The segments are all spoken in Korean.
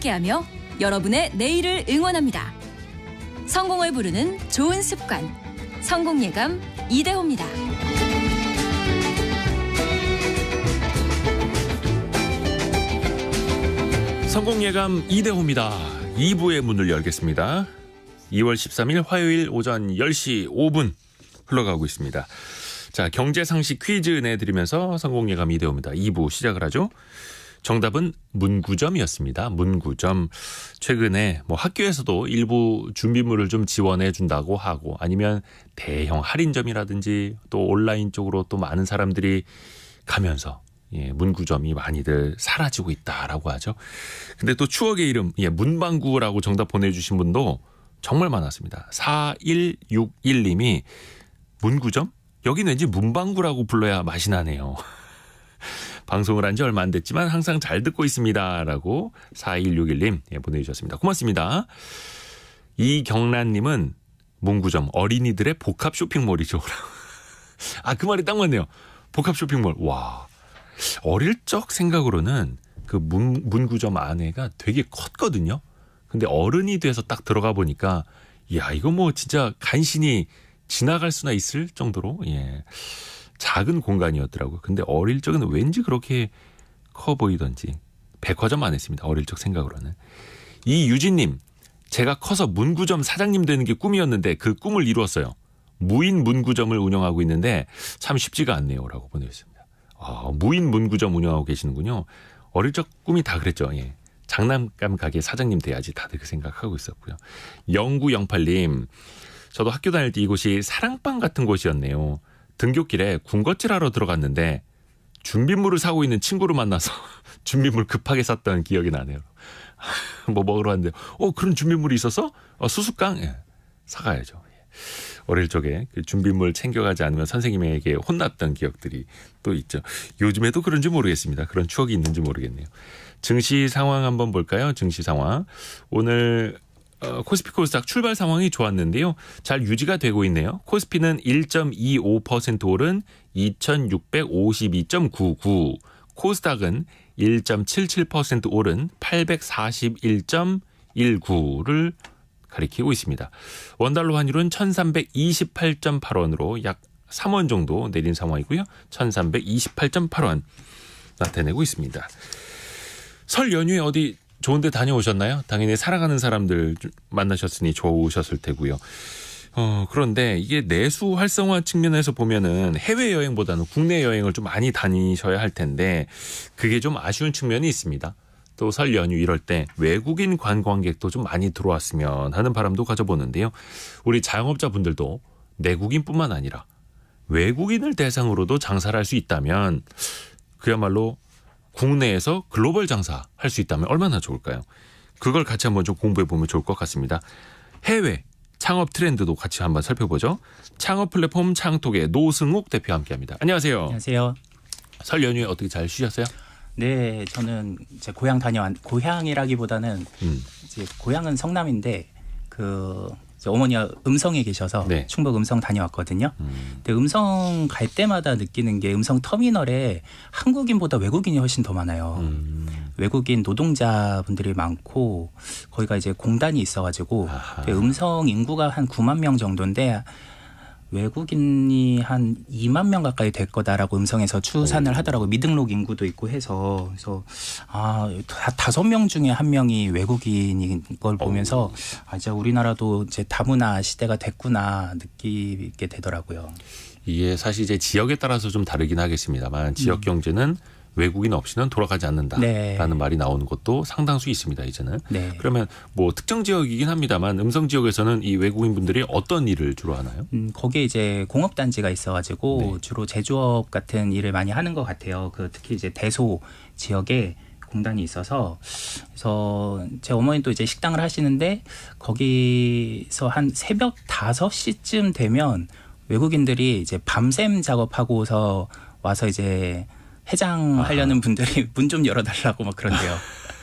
함께하며 여러분의 내일을 응원합니다. 성공을 부르는 좋은 습관, 성공예감 이대호입니다. 성공 예감 이대호입니다. 2부의 문을 열겠습니다. 2월 13일 화요일 오전 10시 5분 흘러가고 있습니다. 자, 경제 상식 퀴즈 내드리면서 성공 예감 이대호입니다. 2부 시작을 하죠. 정답은 문구점이었습니다. 문구점. 최근에 뭐 학교에서도 일부 준비물을 좀 지원해 준다고 하고 아니면 대형 할인점이라든지 또 온라인 쪽으로 또 많은 사람들이 가면서 예, 문구점이 많이들 사라지고 있다라고 하죠. 근데 또 추억의 이름, 예, 문방구라고 정답 보내주신 분도 정말 많았습니다. 4161님이 문구점? 여기는 왠지 문방구라고 불러야 맛이 나네요. 방송을 한 지 얼마 안 됐지만 항상 잘 듣고 있습니다라고 4161님 예, 보내주셨습니다. 고맙습니다. 이경란님은 문구점 어린이들의 복합 쇼핑몰이죠. 아 그 말이 딱 맞네요. 복합 쇼핑몰 와 어릴 적 생각으로는 그 문, 문구점 안에가 되게 컸거든요. 근데 어른이 돼서 딱 들어가 보니까 야 이거 뭐 진짜 간신히 지나갈 수나 있을 정도로 예. 작은 공간이었더라고요. 근데 어릴 적에는 왠지 그렇게 커 보이던지 백화점 안 했습니다. 어릴 적 생각으로는. 이 유진님, 제가 커서 문구점 사장님 되는 게 꿈이었는데 그 꿈을 이루었어요. 무인 문구점을 운영하고 있는데 참 쉽지가 않네요. 라고 보내주셨습니다. 아, 무인 문구점 운영하고 계시는군요. 어릴 적 꿈이 다 그랬죠. 예. 장난감 가게 사장님 돼야지 다들 그 생각하고 있었고요. 영구영팔님 저도 학교 다닐 때 이곳이 사랑방 같은 곳이었네요. 등굣길에 군것질하러 들어갔는데 준비물을 사고 있는 친구를 만나서 준비물 급하게 샀던 기억이 나네요. 뭐 먹으러 왔는데 어 그런 준비물이 있어서 어, 수수깡 예. 사가야죠. 예. 어릴 적에 그 준비물 챙겨가지 않으면 선생님에게 혼났던 기억들이 또 있죠. 요즘에도 그런지 모르겠습니다. 그런 추억이 있는지 모르겠네요. 증시 상황 한번 볼까요? 증시 상황 오늘 어, 코스피 코스닥 출발 상황이 좋았는데요. 잘 유지가 되고 있네요. 코스피는 1.25% 오른 2652.99 코스닥은 1.77% 오른 841.19를 가리키고 있습니다. 원달러 환율은 1328.8원으로 약 3원 정도 내린 상황이고요. 1328.8원 나타내고 있습니다. 설 연휴에 어디 좋은데 다녀오셨나요? 당연히 사랑하는 사람들 만나셨으니 좋으셨을 테고요. 어, 그런데 이게 내수 활성화 측면에서 보면은 해외 여행보다는 국내 여행을 좀 많이 다니셔야 할 텐데 그게 좀 아쉬운 측면이 있습니다. 또 설 연휴 이럴 때 외국인 관광객도 좀 많이 들어왔으면 하는 바람도 가져보는데요. 우리 자영업자분들도 내국인뿐만 아니라 외국인을 대상으로도 장사를 할 수 있다면 그야말로 국내에서 글로벌 장사 할 수 있다면 얼마나 좋을까요? 그걸 같이 한번 좀 공부해 보면 좋을 것 같습니다. 해외 창업 트렌드도 같이 한번 살펴보죠. 창업 플랫폼 창톡의 노승욱 대표와 함께합니다. 안녕하세요. 안녕하세요. 설 연휴에 어떻게 잘 쉬셨어요? 네, 저는 제 고향 다녀 왔 고향이라기보다는 음. 이제 고향은 성남인데 그 어머니가 음성에 계셔서 네. 충북 음성 다녀왔거든요. 음. 근데 음성 갈 때마다 느끼는 게 음성 터미널에 한국인보다 외국인이 훨씬 더 많아요. 음. 외국인 노동자분들이 많고 거기가 이제 공단이 있어가지고 네, 음성 인구가 한 9만 명 정도인데 외국인이 한 2만 명 가까이 될 거다라고 음성에서 추산을 하더라고 미등록 인구도 있고 해서 그래서 아 다섯 명 중에 한 명이 외국인인 걸 보면서 아 이제 우리나라도 이제 다문화 시대가 됐구나 느끼게 되더라고요. 이게 사실 이제 지역에 따라서 좀 다르긴 하겠습니다만 지역 음. 경제는 음. 외국인 없이는 돌아가지 않는다라는 네. 말이 나오는 것도 상당수 있습니다. 이제는 네. 그러면 뭐 특정 지역이긴 합니다만 음성 지역에서는 이 외국인 분들이 어떤 일을 주로 하나요? 음, 거기에 이제 공업 단지가 있어가지고 네. 주로 제조업 같은 일을 많이 하는 것 같아요. 그 특히 이제 대소 지역에 공단이 있어서 그래서 제 어머니도 이제 식당을 하시는데 거기서 한 새벽 다섯 시쯤 되면 외국인들이 이제 밤샘 작업하고서 와서 이제 해장하려는 아. 분들이 문 좀 열어달라고 막 그런데요.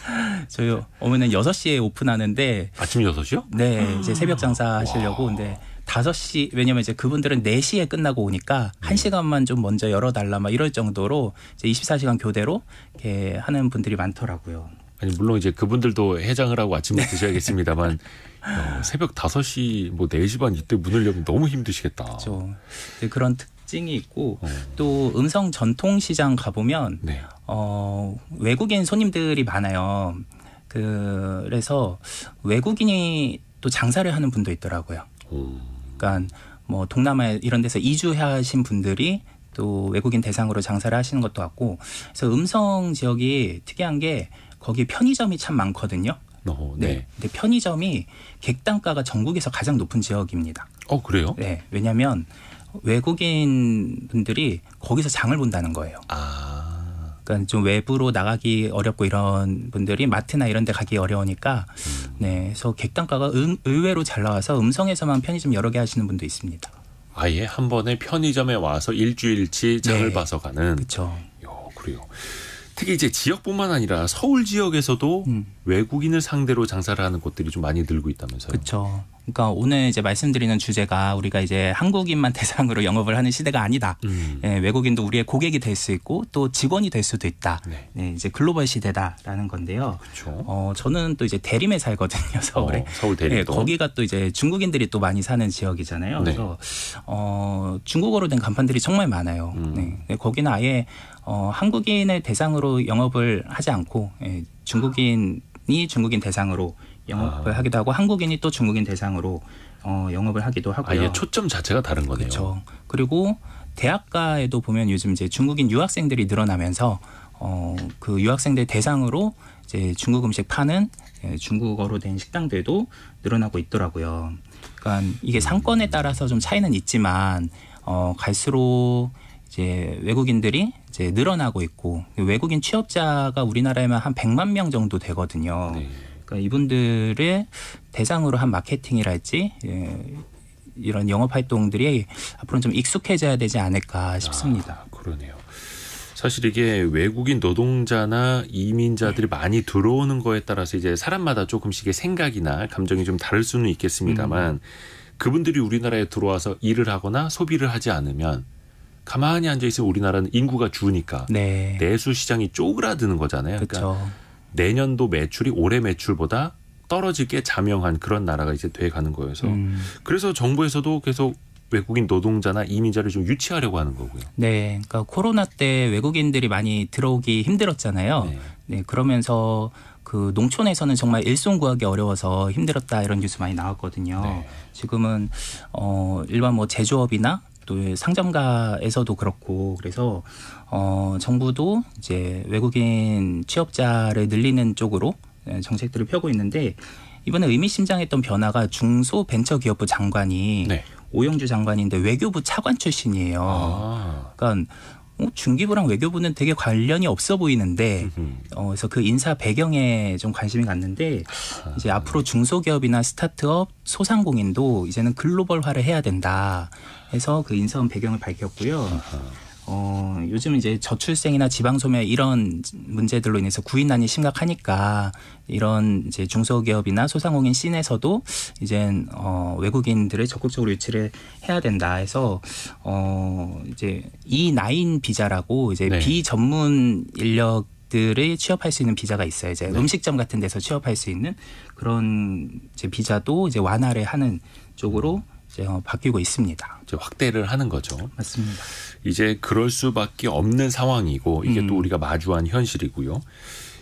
저희 어머니는 6시에 오픈하는데 아침 6시요? 네, 아. 이제 새벽 장사 하시려고 와. 근데 5시 왜냐면 이제 그분들은 4시에 끝나고 오니까 1시간만 음. 좀 먼저 열어 달라 막 이럴 정도로 이제 24시간 교대로 이렇게 하는 분들이 많더라고요. 아니 물론 이제 그분들도 해장을 하고 아침에 네. 드셔야겠습니다만 어, 새벽 5시 뭐 4시 반 이때 문을 열면 너무 힘드시겠다. 그렇죠. 그런 특 특징이 있고 어. 또 음성 전통 시장 가보면 네. 어, 외국인 손님들이 많아요. 그, 래서 외국인이 또 장사를 하는 분도 있더라고요. 음. 그러니까 뭐 동남아 이런 데서 이주하신 분들이 또 외국인 대상으로 장사를 하시는 것도 같고 그래서 음성 지역이 특이한 게 거기 편의점이 참 많거든요. 어, 네. 네. 근데 편의점이 객단가가 전국에서 가장 높은 지역입니다. 어, 그래요? 네. 왜냐면 하 외국인 분들이 거기서 장을 본다는 거예요. 아. 그러니까 좀 외부로 나가기 어렵고 이런 분들이 마트나 이런 데 가기 어려우니까 음. 네. 그래서 객단가가 음, 의외로 잘 나와서 음성에서만 편의점 여러 개 하시는 분도 있습니다. 아예 한 번에 편의점에 와서 일주일치 장을 네. 봐서 가는. 그렇죠. 그래요. 특히 이제 지역뿐만 아니라 서울 지역에서도 음. 외국인을 상대로 장사를 하는 곳들이 좀 많이 늘고 있다면서요. 그렇죠. 그러니까 오늘 이제 말씀드리는 주제가 우리가 이제 한국인만 대상으로 영업을 하는 시대가 아니다. 음. 예, 외국인도 우리의 고객이 될 수 있고 또 직원이 될 수도 있다. 네. 예, 이제 글로벌 시대다라는 건데요. 그쵸. 어, 저는 또 이제 대림에 살거든요, 어, 서울에. 어, 서울 대림. 예, 거기가 또 이제 중국인들이 또 많이 사는 지역이잖아요. 네. 그래서 어, 중국어로 된 간판들이 정말 많아요. 음. 네. 거기는 아예 어, 한국인을 대상으로 영업을 하지 않고 예, 중국인이 중국인 대상으로 영업을 아. 하기도 하고 한국인이 또 중국인 대상으로 어, 영업을 하기도 아, 하고요. 아예 초점 자체가 다른 거네요. 그렇죠. 그리고 대학가에도 보면 요즘 이제 중국인 유학생들이 늘어나면서 어, 그 유학생들 대상으로 이제 중국 음식 파는 예, 중국어로 된 식당들도 늘어나고 있더라고요. 그러니까 이게 음. 상권에 따라서 좀 차이는 있지만 어, 갈수록 이제 외국인들이 이제 늘어나고 있고 외국인 취업자가 우리나라에만 한 100만 명 정도 되거든요. 네. 그러니까 이분들을 대상으로 한 마케팅이랄지 예, 이런 영업 활동들이 앞으로는 좀 익숙해져야 되지 않을까 아, 싶습니다. 아, 그러네요. 사실 이게 외국인 노동자나 이민자들이 네. 많이 들어오는 거에 따라서 이제 사람마다 조금씩의 생각이나 감정이 좀 다를 수는 있겠습니다만 음. 그분들이 우리나라에 들어와서 일을 하거나 소비를 하지 않으면 가만히 앉아 있으면 우리나라는 인구가 줄으니까 네. 내수 시장이 쪼그라드는 거잖아요. 그러니까 그쵸. 그러니까 내년도 매출이 올해 매출보다 떨어지게 자명한 그런 나라가 이제 돼 가는 거여서 음. 그래서 정부에서도 계속 외국인 노동자나 이민자를 좀 유치하려고 하는 거고요. 네. 그러니까 코로나 때 외국인들이 많이 들어오기 힘들었잖아요. 네. 네 그러면서 그 농촌에서는 정말 일손 구하기 어려워서 힘들었다 이런 뉴스 많이 나왔거든요. 네. 지금은 어 일반 뭐 제조업이나 또 상점가에서도 그렇고 그래서 어 정부도 이제 외국인 취업자를 늘리는 쪽으로 예, 정책들을 펴고 있는데 이번에 의미심장했던 변화가 중소벤처기업부 장관이 네. 오영주 장관인데 외교부 차관 출신이에요. 아. 그러니까 어, 중기부랑 외교부는 되게 관련이 없어 보이는데 어, 그래서 그 인사 배경에 좀 관심이 갔는데 이제 앞으로 중소기업이나 스타트업 소상공인도 이제는 글로벌화를 해야 된다. 해서 그 인사원 배경을 밝혔고요. 어, 요즘 이제 저출생이나 지방소멸 이런 문제들로 인해서 구인난이 심각하니까 이런 이제 중소기업이나 소상공인 씬에서도 이젠 어, 외국인들을 적극적으로 유치를 해야 된다 해서 어, 이제 이 e 인 비자라고 이제 네. 비전문 인력 들을 취업할 수 있는 비자가 있어요. 이제 네. 음식점 같은 데서 취업할 수 있는 그런 이제 비자도 이제 완화를 하는 쪽으로 음. 어, 바뀌고 있습니다. 이제 확대를 하는 거죠. 맞습니다. 이제 그럴 수밖에 없는 상황이고 이게 음. 또 우리가 마주한 현실이고요.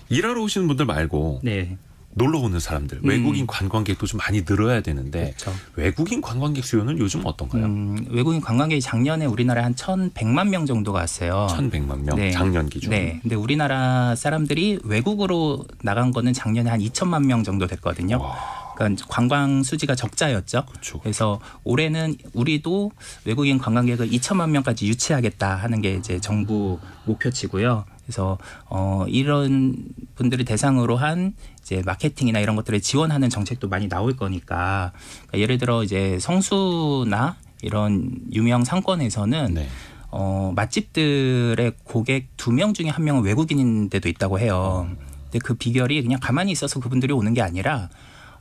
일하러 오시는 분들 말고 네. 놀러 오는 사람들 음. 외국인 음. 관광객도 좀 많이 늘어야 되는데 그렇죠. 외국인 관광객 수요는 요즘 어떤가요? 음, 외국인 관광객이 작년에 우리나라에 한 1,100만 명 정도가 왔어요. 1,100만 명 네. 작년 기준. 네. 근데 우리나라 사람들이 외국으로 나간 거는 작년에 한 2천만 명 정도 됐거든요. 와. 그러니까 관광 수지가 적자였죠. 그쵸. 그렇죠, 그렇죠. 그래서 올해는 우리도 외국인 관광객을 2천만 명까지 유치하겠다 하는 게 이제 정부 목표치고요. 그래서 어 이런 분들을 대상으로 한 이제 마케팅이나 이런 것들을 지원하는 정책도 많이 나올 거니까 그러니까 예를 들어 이제 성수나 이런 유명 상권에서는 네. 어 맛집들의 고객 두 명 중에 한 명은 외국인인데도 있다고 해요. 음. 근데 그 비결이 그냥 가만히 있어서 그분들이 오는 게 아니라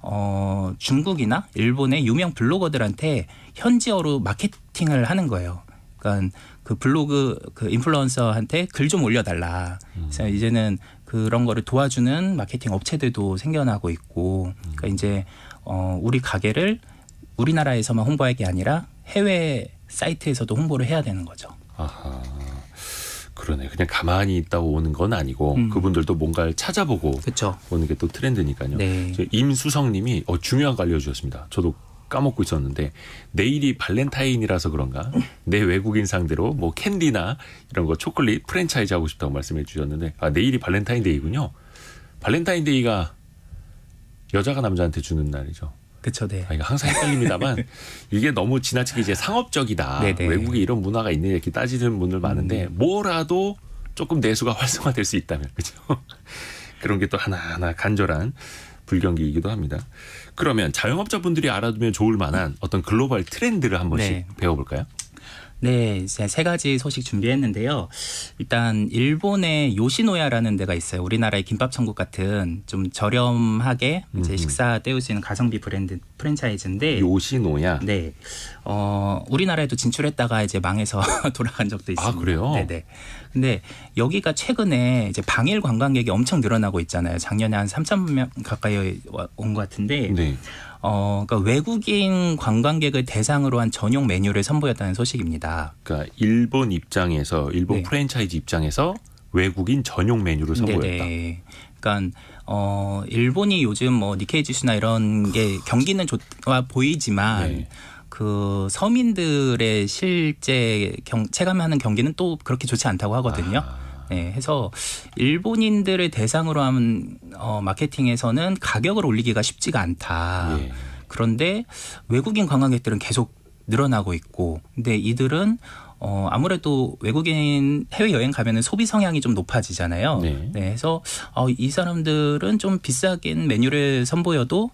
어, 중국이나 일본의 유명 블로거들한테 현지어로 마케팅을 하는 거예요. 그러니까 그 블로그 그 인플루언서한테 글 좀 올려달라. 음. 그래서 이제는 그런 거를 도와주는 마케팅 업체들도 생겨나고 있고, 그러니까 이제 어, 우리 가게를 우리나라에서만 홍보할 게 아니라 해외 사이트에서도 홍보를 해야 되는 거죠. 아하. 그러네. 그냥 가만히 있다 고 오는 건 아니고 음. 그분들도 뭔가를 찾아보고 그쵸. 오는 게 또 트렌드니까요. 네. 임수성님이 어, 중요한 걸 알려주셨습니다. 저도 까먹고 있었는데 내일이 발렌타인이라서 그런가 내 외국인 상대로 뭐 캔디나 이런 거 초콜릿 프랜차이즈 하고 싶다고 말씀해 주셨는데 아 내일이 발렌타인데이군요. 발렌타인데이가 여자가 남자한테 주는 날이죠. 그렇죠. 네. 그러니까 항상 헷갈립니다만 이게 너무 지나치게 이제 상업적이다. 네네. 외국에 이런 문화가 있는 이렇게 따지는 분들 음. 많은데 음. 뭐라도 조금 내수가 활성화될 수 있다면 그렇죠. 그런 게 또 하나하나 간절한 불경기이기도 합니다. 그러면 자영업자분들이 알아두면 좋을 만한 어떤 글로벌 트렌드를 한 번씩 네. 배워볼까요? 네, 세 가지 소식 준비했는데요. 일단 일본의 요시노야라는 데가 있어요. 우리나라의 김밥 천국 같은 좀 저렴하게 이제 식사 때울 수 있는 가성비 브랜드 프랜차이즈인데 요시노야. 네. 어, 우리나라에도 진출했다가 이제 망해서 돌아간 적도 아, 있습니다. 아, 그래요? 네, 네. 근데 여기가 최근에 이제 방일 관광객이 엄청 늘어나고 있잖아요. 작년에 한 3천 명 가까이 온 것 같은데 네. 어, 그러니까 외국인 관광객을 대상으로 한 전용 메뉴를 선보였다는 소식입니다. 그러니까 일본 입장에서 일본 네. 프랜차이즈 입장에서 외국인 전용 메뉴를 선보였다. 네네. 네. 그러니까 어 일본이 요즘 뭐 니케이 지수나 이런 게 경기는 좋아 보이지만 네. 그 서민들의 실제 경, 체감하는 경기는 또 그렇게 좋지 않다고 하거든요. 아. 예, 해서 일본인들을 대상으로 한 어, 마케팅에서는 가격을 올리기가 쉽지가 않다. 예. 그런데 외국인 관광객들은 계속 늘어나고 있고, 근데 이들은 어, 아무래도 외국인 해외여행 가면은 소비 성향이 좀 높아지잖아요. 네. 네 그래서 어, 이 사람들은 좀 비싸긴 메뉴를 선보여도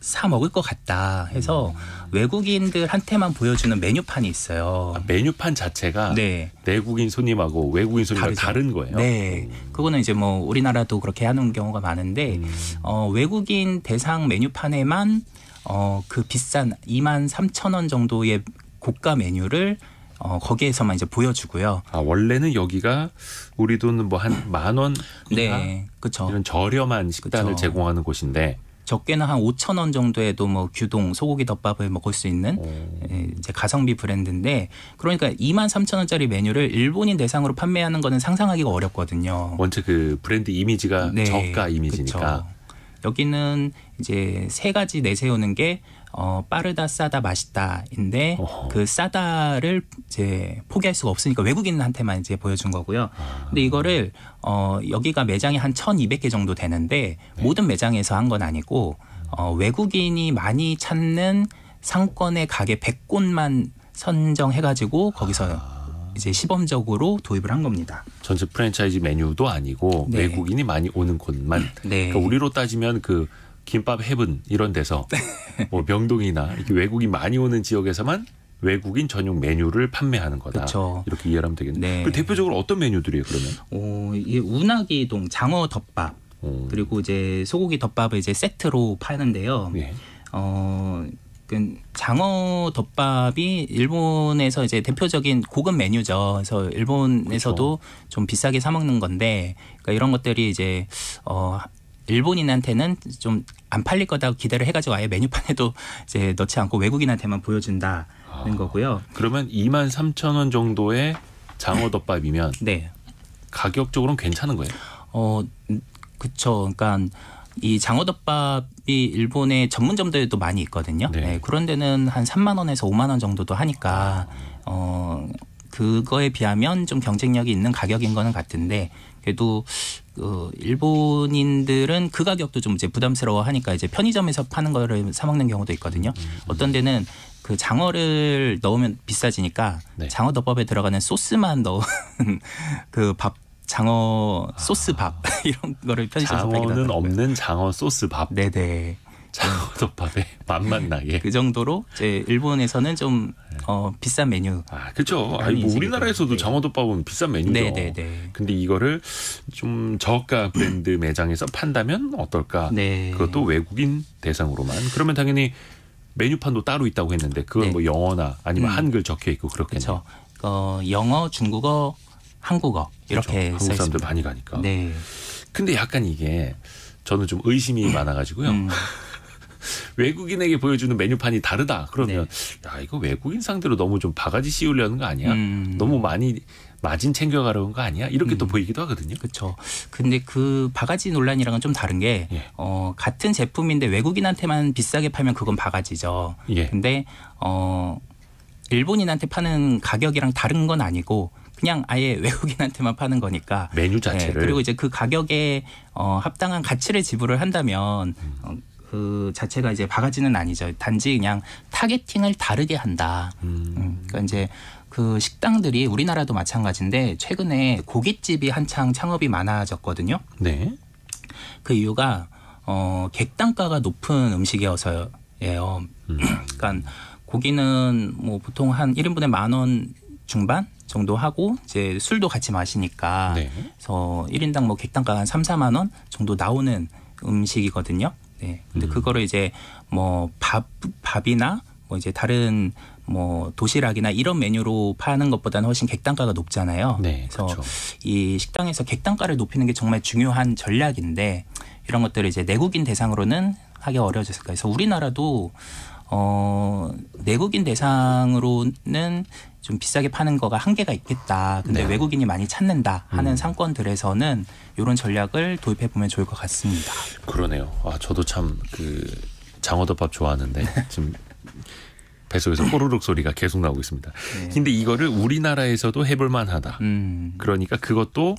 사 먹을 것 같다 해서 음. 외국인들한테만 보여주는 메뉴판이 있어요. 아, 메뉴판 자체가 네. 내국인 손님하고 외국인 손님다 다른 거예요. 네, 음. 그거는 이제 뭐 우리나라도 그렇게 하는 경우가 많은데 음. 어, 외국인 대상 메뉴판에만 어, 그 비싼 2만 3천 원 정도의 고가 메뉴를 어, 거기에서만 이제 보여주고요. 아, 원래는 여기가 우리 돈뭐한만 원? 네, 그렇죠. 이런 저렴한 식단을 그쵸. 제공하는 곳인데 적게는 한 5천 원 정도에도 뭐 규동 소고기 덮밥을 먹을 수 있는 오. 예, 이제 가성비 브랜드인데 그러니까 2만 3천 원짜리 메뉴를 일본인 대상으로 판매하는 거는 상상하기가 어렵거든요. 먼저 그 브랜드 이미지가 네. 저가 이미지니까. 그쵸. 여기는 이제 세 가지 내세우는 게 어, 빠르다 싸다 맛있다인데 어허. 그 싸다를 이제 포기할 수가 없으니까 외국인한테만 이제 보여준 거고요. 아. 근데 이거를 어, 여기가 매장이 한 1,200개 정도 되는데 네. 모든 매장에서 한 건 아니고 어, 외국인이 많이 찾는 상권의 가게 100곳만 선정해가지고 거기서 아. 이제 시범적으로 도입을 한 겁니다. 전체 프랜차이즈 메뉴도 아니고 네. 외국인이 많이 오는 곳만. 네. 그러니까 우리로 따지면 그 김밥 헤븐 이런 데서 뭐 명동이나 이렇게 외국이 많이 오는 지역에서만 외국인 전용 메뉴를 판매하는 거다. 그쵸. 이렇게 이해하면 를 되겠네요. 네. 대표적으로 어떤 메뉴들이에요, 그러면? 어, 이게 운하기동 장어 덮밥 오. 어. 그리고 이제 소고기 덮밥을 이제 세트로 파는데요. 예. 어, 그 장어 덮밥이 일본에서 이제 대표적인 고급 메뉴죠. 그래서 일본에서도 그렇좀 비싸게 사 먹는 건데, 그러니까 이런 것들이 이제 어 일본인한테는 좀 안 팔릴 거다고 기대를 해가지고 아예 메뉴판에도 이제 넣지 않고 외국인한테만 보여준다는 아, 거고요. 그러면 2만 3천 원 정도의 장어덮밥이면 네. 가격적으로는 괜찮은 거예요? 어, 음, 그쵸. 그러니까 이 장어덮밥이 일본의 전문점들도 많이 있거든요. 네. 네, 그런 데는 한 3만 원에서 5만 원 정도도 하니까 아. 어 그거에 비하면 좀 경쟁력이 있는 가격인 거는 같은데 그래도 그 일본인들은 그 가격도 좀 이제 부담스러워하니까 이제 편의점에서 파는 거를 사 먹는 경우도 있거든요. 음. 음. 어떤 데는 그 장어를 넣으면 비싸지니까 네. 장어덮밥에 들어가는 소스만 넣은 그 밥 장어 아. 소스밥 아. 이런 거를 편의점에서 장어는 없는 장어 소스밥. 네네. 차오덮밥에 맛만 나게. 그 정도로 이제 일본에서는 좀 네. 어, 비싼 메뉴. 아 그렇죠. 아니 뭐 우리나라에서도 네. 장어덮밥은 비싼 메뉴죠. 네네네. 네, 네. 근데 이거를 좀 저가 브랜드 매장에서 판다면 어떨까? 네. 그것도 외국인 대상으로만. 그러면 당연히 메뉴판도 따로 있다고 했는데 그건 네. 뭐 영어나 아니면 음. 한글 적혀 있고 그렇겠죠. 어, 영어, 중국어, 한국어 이렇게 그렇 한국 사람들 많이 가니까. 네. 근데 약간 이게 저는 좀 의심이 음. 많아가지고요. 음. 외국인에게 보여주는 메뉴판이 다르다. 그러면 네. 야 이거 외국인 상대로 너무 좀 바가지 씌우려는 거 아니야? 음. 너무 많이 마진 챙겨가려는 거 아니야? 이렇게 음. 또 보이기도 하거든요. 그렇죠. 근데 그 바가지 논란이랑은 좀 다른 게 예. 어, 같은 제품인데 외국인한테만 비싸게 팔면 그건 바가지죠. 예. 근데 어, 일본인한테 파는 가격이랑 다른 건 아니고 그냥 아예 외국인한테만 파는 거니까 메뉴 자체를 네. 그리고 이제 그 가격에 어, 합당한 가치를 지불을 한다면 음. 어, 그 자체가 이제 바가지는 아니죠. 단지 그냥 타겟팅을 다르게 한다. 음. 음. 그러니까 이제 그 식당들이 우리나라도 마찬가지인데 최근에 고깃집이 한창 창업이 많아졌거든요. 네. 그 이유가 어 객단가가 높은 음식이어서예요. 음. 그러니까 고기는 뭐 보통 한 1인분에 만 원 중반 정도 하고 이제 술도 같이 마시니까 네. 그래서 1인당 뭐 객단가 한 3, 4만 원 정도 나오는 음식이거든요. 예. 근데 음. 그거를 이제 뭐 밥 밥이나 뭐 이제 다른 뭐 도시락이나 이런 메뉴로 파는 것보다는 훨씬 객단가가 높잖아요. 네, 그래서 그렇죠. 이 식당에서 객단가를 높이는 게 정말 중요한 전략인데 이런 것들을 이제 내국인 대상으로는 하기 어려워졌을까. 그래서 우리나라도 어, 내국인 대상으로는 좀 비싸게 파는 거가 한계가 있겠다. 근데 네. 외국인이 많이 찾는다 하는 음. 상권들에서는 이런 전략을 도입해 보면 좋을 것 같습니다. 그러네요. 아 저도 참 그 장어덮밥 좋아하는데 지금 뱃속에서 호로록 소리가 계속 나오고 있습니다. 네. 근데 이거를 우리나라에서도 해볼 만하다. 음. 그러니까 그것도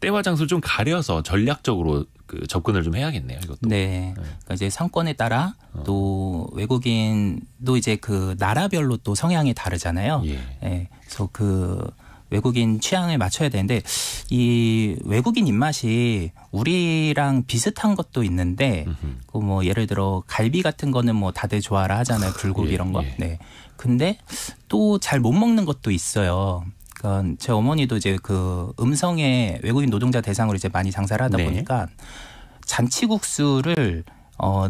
때와 장소 좀 가려서 전략적으로 그 접근을 좀 해야겠네요. 이것도. 네. 네. 그러니까 이제 상권에 따라 어. 또 외국인도 이제 그 나라별로 또 성향이 다르잖아요. 예. 네. 그래서 그 외국인 취향에 맞춰야 되는데 이 외국인 입맛이 우리랑 비슷한 것도 있는데 그뭐 예를 들어 갈비 같은 거는 뭐 다들 좋아라 하잖아요 아, 불고기 예, 이런 거. 예. 네. 근데 또 잘 못 먹는 것도 있어요. 보니제 어머니도 이제 그 음성에 외국인 노동자 대상으로 이제 많이 장사를 하다 네. 보니까 잔치국수를 어,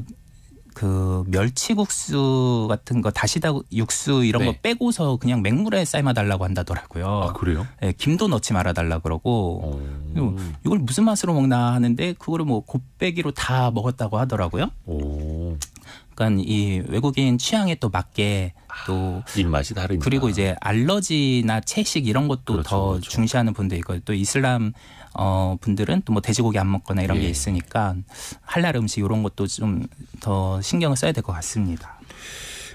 그 멸치국수 같은 거 다시다 육수 이런 네. 거 빼고서 그냥 맹물에 삶아 달라고 한다더라고요. 아 그래요? 네, 김도 넣지 말아 달라 그러고 오. 이걸 무슨 맛으로 먹나 하는데 그거를 뭐 곱빼기로 다 먹었다고 하더라고요. 오. 그러니까 이 외국인 취향에 또 맞게 또 입맛이 아, 다르니 그리고 이제 알러지나 채식 이런 것도 그렇죠, 더 그렇죠. 중시하는 분도 있고 또 이슬람 어 분들은 또 뭐 돼지고기 안 먹거나 이런 예. 게 있으니까 할랄 음식 이런 것도 좀 더 신경을 써야 될 것 같습니다.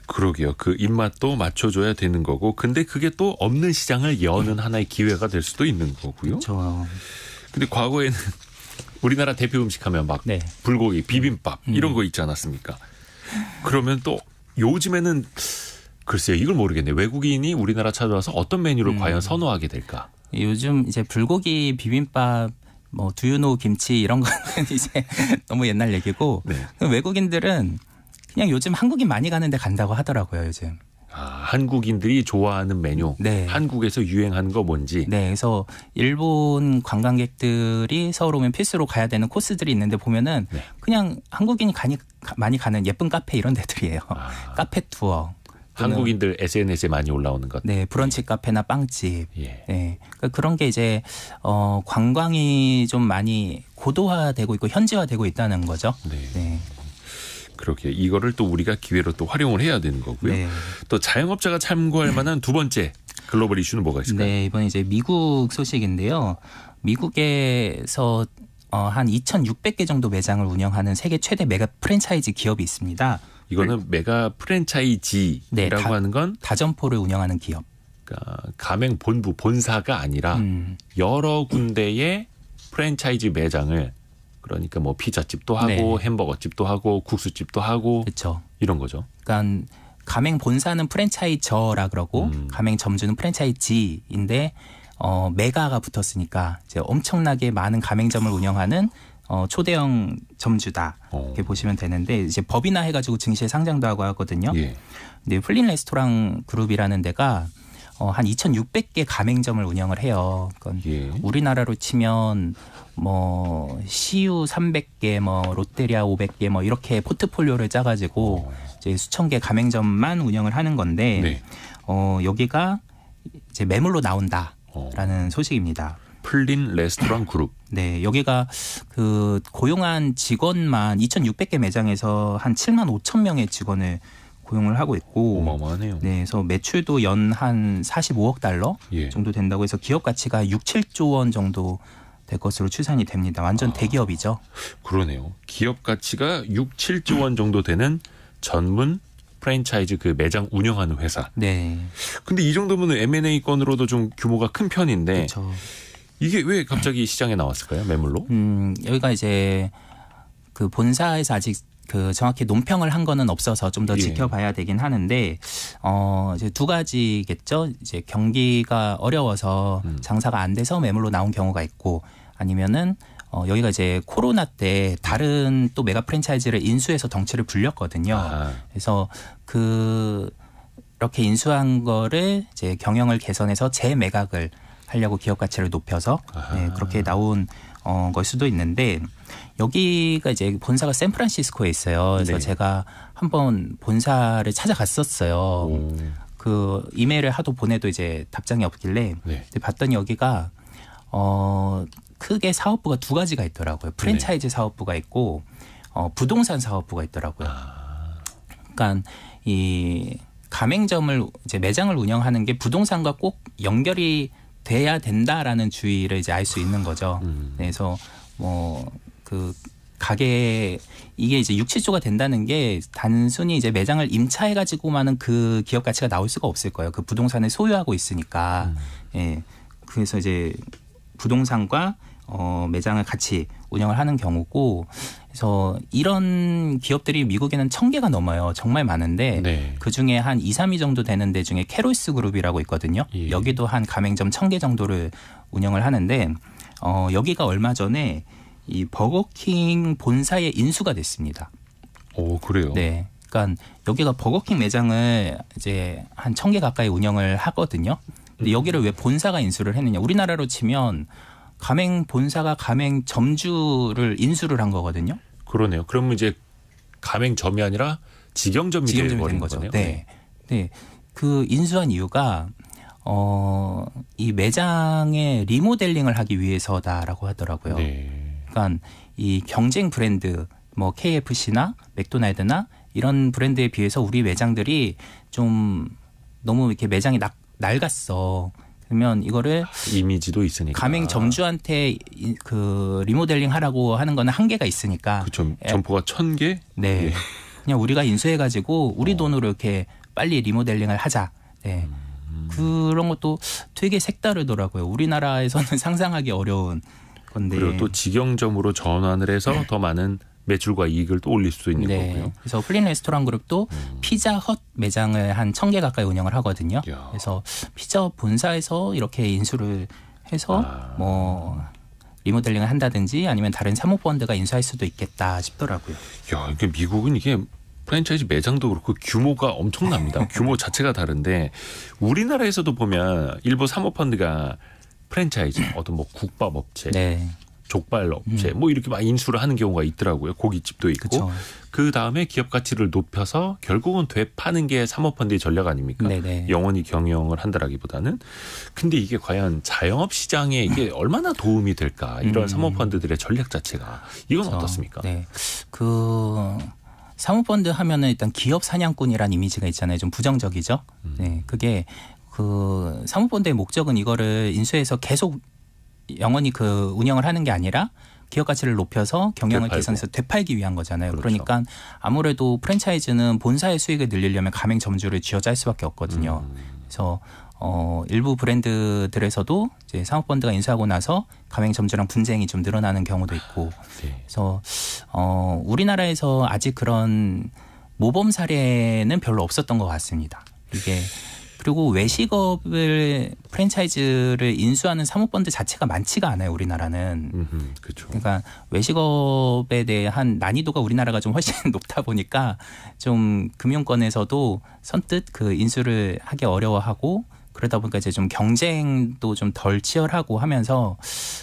그러게요. 그 입맛도 맞춰줘야 되는 거고, 근데 그게 또 없는 시장을 여는 음. 하나의 기회가 될 수도 있는 거고요. 그렇죠. 근데 과거에는 우리나라 대표 음식하면 막 네. 불고기, 비빔밥 음. 이런 거 있지 않았습니까? 그러면 또 요즘에는 글쎄요 이걸 모르겠네요. 외국인이 우리나라 찾아와서 어떤 메뉴를 음. 과연 선호하게 될까? 요즘 이제 불고기 비빔밥 뭐 두유노 김치 이런 거는 이제 너무 옛날 얘기고 네. 외국인들은 그냥 요즘 한국인 많이 가는데 간다고 하더라고요 요즘. 아, 한국인들이 좋아하는 메뉴, 네. 한국에서 유행하는 거 뭔지. 네, 그래서 일본 관광객들이 서울 오면 필수로 가야 되는 코스들이 있는데 보면은 네. 그냥 한국인이 가니, 많이 가는 예쁜 카페 이런 데들이에요. 아. 카페 투어. 한국인들 SNS에 많이 올라오는 것. 네, 브런치 카페나 빵집. 예. 네. 그러니까 그런 게 이제 어 관광이 좀 많이 고도화되고 있고 현지화되고 있다는 거죠. 네. 네. 그렇게 이거를 또 우리가 기회로 또 활용을 해야 되는 거고요. 네. 또 자영업자가 참고할 네. 만한 두 번째 글로벌 이슈는 뭐가 있을까요? 네, 이번 이제 미국 소식인데요. 미국에서 어, 한 2,600개 정도 매장을 운영하는 세계 최대 메가 프랜차이즈 기업이 있습니다. 이거는 메가 프랜차이지라고 네, 하는 건 다점포를 운영하는 기업. 그러니까 가맹 본부 본사가 아니라 음. 여러 군데의 프랜차이즈 매장을 그러니까 뭐 피자집도 하고 네. 햄버거집도 하고 국수집도 하고 그쵸. 이런 거죠. 그러니까 가맹 본사는 프랜차이저라 그러고 음. 가맹 점주는 프랜차이지인데 어 메가가 붙었으니까 이제 엄청나게 많은 가맹점을 운영하는 어 초대형 점주다 어. 이렇게 보시면 되는데 이제 법인화 해가지고 증시에 상장도 하고 하거든요. 예. 근데 플린 레스토랑 그룹이라는 데가 어, 한 2,600개 가맹점을 운영을 해요. 그까 예. 우리나라로 치면 뭐시 u 300개, 뭐 롯데리아 500개, 뭐 이렇게 포트폴리오를 짜가지고 어. 이제 수천 개 가맹점만 운영을 하는 건데 네. 어, 여기가 이제 매물로 나온다라는 어. 소식입니다. 플린 레스토랑 그룹. 네, 여기가 그 고용한 직원만 2,600개 매장에서 한 7만 5천 명의 직원을 고용을 하고 있고 어마어마하네요. 네, 그래서 매출도 연 한 45억 달러 예. 정도 된다고 해서 기업 가치가 6, 7조 원 정도 될 것으로 추산이 됩니다. 완전 아, 대기업이죠. 그러네요. 기업 가치가 6, 7조 원 정도 되는 전문 프랜차이즈 그 매장 운영하는 회사. 네. 근데 이 정도면 M&A 권으로도좀 규모가 큰 편인데 그렇 이게 왜 갑자기 시장에 나왔을까요? 매물로? 음, 여기가 이제 그 본사에서 아직 그 정확히 논평을 한 거는 없어서 좀더 예. 지켜봐야 되긴 하는데 어 이제 두 가지겠죠. 이제 경기가 어려워서 음. 장사가 안 돼서 매물로 나온 경우가 있고 아니면은 어, 여기가 이제 코로나 때 다른 또 메가 프랜차이즈를 인수해서 덩치를 불렸거든요. 아. 그래서 그 이렇게 인수한 거를 이제 경영을 개선해서 재매각을 하려고 기업 가치를 높여서 네, 그렇게 나온 어, 걸 수도 있는데 여기가 이제 본사가 샌프란시스코에 있어요. 그래서 네. 제가 한 번 본사를 찾아갔었어요. 오. 그 이메일을 하도 보내도 이제 답장이 없길래 네. 봤더니 여기가 어 크게 사업부가 두 가지가 있더라고요. 프랜차이즈 네. 사업부가 있고 어 부동산 사업부가 있더라고요. 아. 그러니까 이 가맹점을 이제 매장을 운영하는 게 부동산과 꼭 연결이 돼야 된다라는 주의를 이제 알 수 있는 거죠. 음. 네, 그래서 뭐 그 가게 이게 이제 6, 7조가 된다는 게 단순히 이제 매장을 임차해 가지고만은 그 기업 가치가 나올 수가 없을 거예요. 그 부동산을 소유하고 있으니까. 음. 예. 그래서 이제 부동산과 어 매장을 같이 운영을 하는 경우고 그래서 이런 기업들이 미국에는 천 개가 넘어요. 정말 많은데 네. 그 중에 한 2, 3위 정도 되는 데 중에 캐롤스 그룹이라고 있거든요. 예. 여기도 한 가맹점 천 개 정도를 운영을 하는데 어 여기가 얼마 전에 이 버거킹 본사의 인수가 됐습니다. 오, 그래요. 네. 그러니까 여기가 버거킹 매장을 이제 한 천 개 가까이 운영을 하거든요. 근데 음. 여기를 왜 본사가 인수를 했느냐? 우리나라로 치면 가맹 본사가 가맹 점주를 인수를 한 거거든요. 그러네요. 그러면 이제 가맹점이 아니라 직영점이, 직영점이 되는 거죠. 거네요. 네. 네. 그 인수한 이유가 어, 이 매장의 리모델링을 하기 위해서다라고 하더라고요. 네. 그러니까 이 경쟁 브랜드 뭐 KFC나 맥도날드나 이런 브랜드에 비해서 우리 매장들이 좀 너무 이렇게 매장이 낙, 낡았어. 그러면 이거를 이미지도 있으니까 가맹 점주한테 그 리모델링 하라고 하는 거는 한계가 있으니까 그쵸. 예. 점포가 천 개? 네. 예. 그냥 우리가 인수해 가지고 우리 어. 돈으로 이렇게 빨리 리모델링을 하자. 네. 음. 그런 것도 되게 색다르더라고요. 우리나라에서는 상상하기 어려운 건데. 그리고 또 직영점으로 전환을 해서 네. 더 많은 매출과 이익을 또 올릴 수도 있는 네. 거고요. 그래서 플린 레스토랑 그룹도 음. 피자 헛 매장을 한천개 가까이 운영을 하거든요. 야. 그래서 피자 헛 본사에서 이렇게 인수를 해서 아. 뭐 리모델링을 한다든지 아니면 다른 사모펀드가 인수할 수도 있겠다 싶더라고요. 야, 그러 미국은 이게 프랜차이즈 매장도 그렇고 규모가 엄청납니다. 규모 자체가 다른데 우리나라에서도 보면 일부 사모펀드가 프랜차이즈 어떤 뭐 국밥 업체, 네. 족발 업체 음. 뭐 이렇게 막 인수를 하는 경우가 있더라고요. 고깃집도 있고. 그 다음에 기업 가치를 높여서 결국은 되파는 게 사모펀드의 전략 아닙니까? 네네. 영원히 경영을 한다라기보다는. 근데 이게 과연 자영업 시장에 이게 얼마나 도움이 될까? 이런 음. 사모펀드들의 전략 자체가 이건 그쵸. 어떻습니까? 네. 그 사모펀드 하면은 일단 기업 사냥꾼이라는 이미지가 있잖아요. 좀 부정적이죠. 음. 네. 그게 그 사모펀드의 목적은 이거를 인수해서 계속 영원히 그 운영을 하는 게 아니라 기업 가치를 높여서 경영을 되팔고. 개선해서 되팔기 위한 거잖아요. 그렇죠. 그러니까 아무래도 프랜차이즈는 본사의 수익을 늘리려면 가맹 점주를 쥐어짤 수밖에 없거든요. 음. 그래서 어 일부 브랜드들에서도 이제 상업펀드가 인수하고 나서 가맹 점주랑 분쟁이 좀 늘어나는 경우도 있고. 네. 그래서 어 우리나라에서 아직 그런 모범 사례는 별로 없었던 것 같습니다. 이게 그리고 외식업을 프랜차이즈를 인수하는 사모펀드 자체가 많지가 않아요 우리나라는. 그렇 그러니까 외식업에 대한 난이도가 우리나라가 좀 훨씬 높다 보니까 좀 금융권에서도 선뜻 그 인수를 하기 어려워하고 그러다 보니까 이제 좀 경쟁도 좀 덜 치열하고 하면서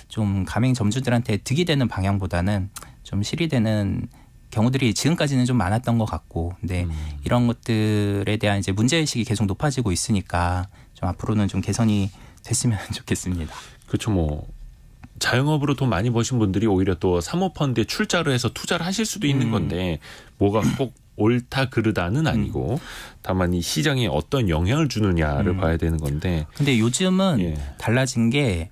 좀 가맹 점주들한테 득이 되는 방향보다는 좀 실이 되는 경우들이 지금까지는 좀 많았던 것 같고, 근데 음. 이런 것들에 대한 이제 문제 의식이 계속 높아지고 있으니까 좀 앞으로는 좀 개선이 됐으면 좋겠습니다. 그렇죠, 뭐 자영업으로 돈 많이 버신 분들이 오히려 또 사모펀드에 출자를 해서 투자를 하실 수도 있는 음. 건데 뭐가 꼭 옳다 그르다는 음. 아니고 다만 이 시장에 어떤 영향을 주느냐를 음. 봐야 되는 건데 근데 요즘은 예. 달라진 게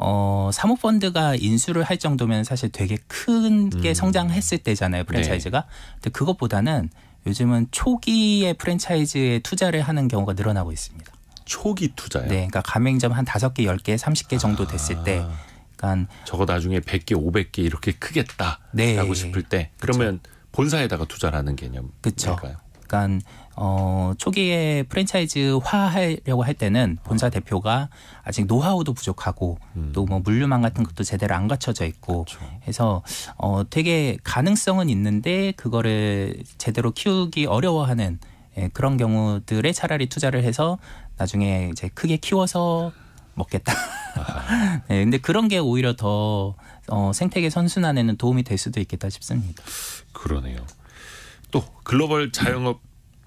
어, 사모펀드가 인수를 할 정도면 사실 되게 큰게 음. 성장했을 때잖아요, 네. 프랜차이즈가. 네. 근데 그것보다는 요즘은 초기에 프랜차이즈에 투자를 하는 경우가 늘어나고 있습니다. 초기 투자요? 네. 그러니까 가맹점 한 다섯 개 열개 삼십 개 아. 정도 됐을 때 그러니까 저거 나중에 100개, 500개 이렇게 크겠다하고 네. 싶을 때 그러면 그쵸. 본사에다가 투자하는 개념그까요 약간 어 초기에 프랜차이즈화 하려고 할 때는 본사 아. 대표가 아직 노하우도 부족하고 음. 또뭐 물류망 같은 것도 제대로 안 갖춰져 있고 그렇 해서 어 되게 가능성은 있는데 그거를 제대로 키우기 어려워하는 예, 그런 경우들에 차라리 투자를 해서 나중에 이제 크게 키워서 먹겠다. 네, 근데 그런 게 오히려 더 어, 생태계 선순환에는 도움이 될 수도 있겠다 싶습니다. 그러네요. 또 글로벌 자영업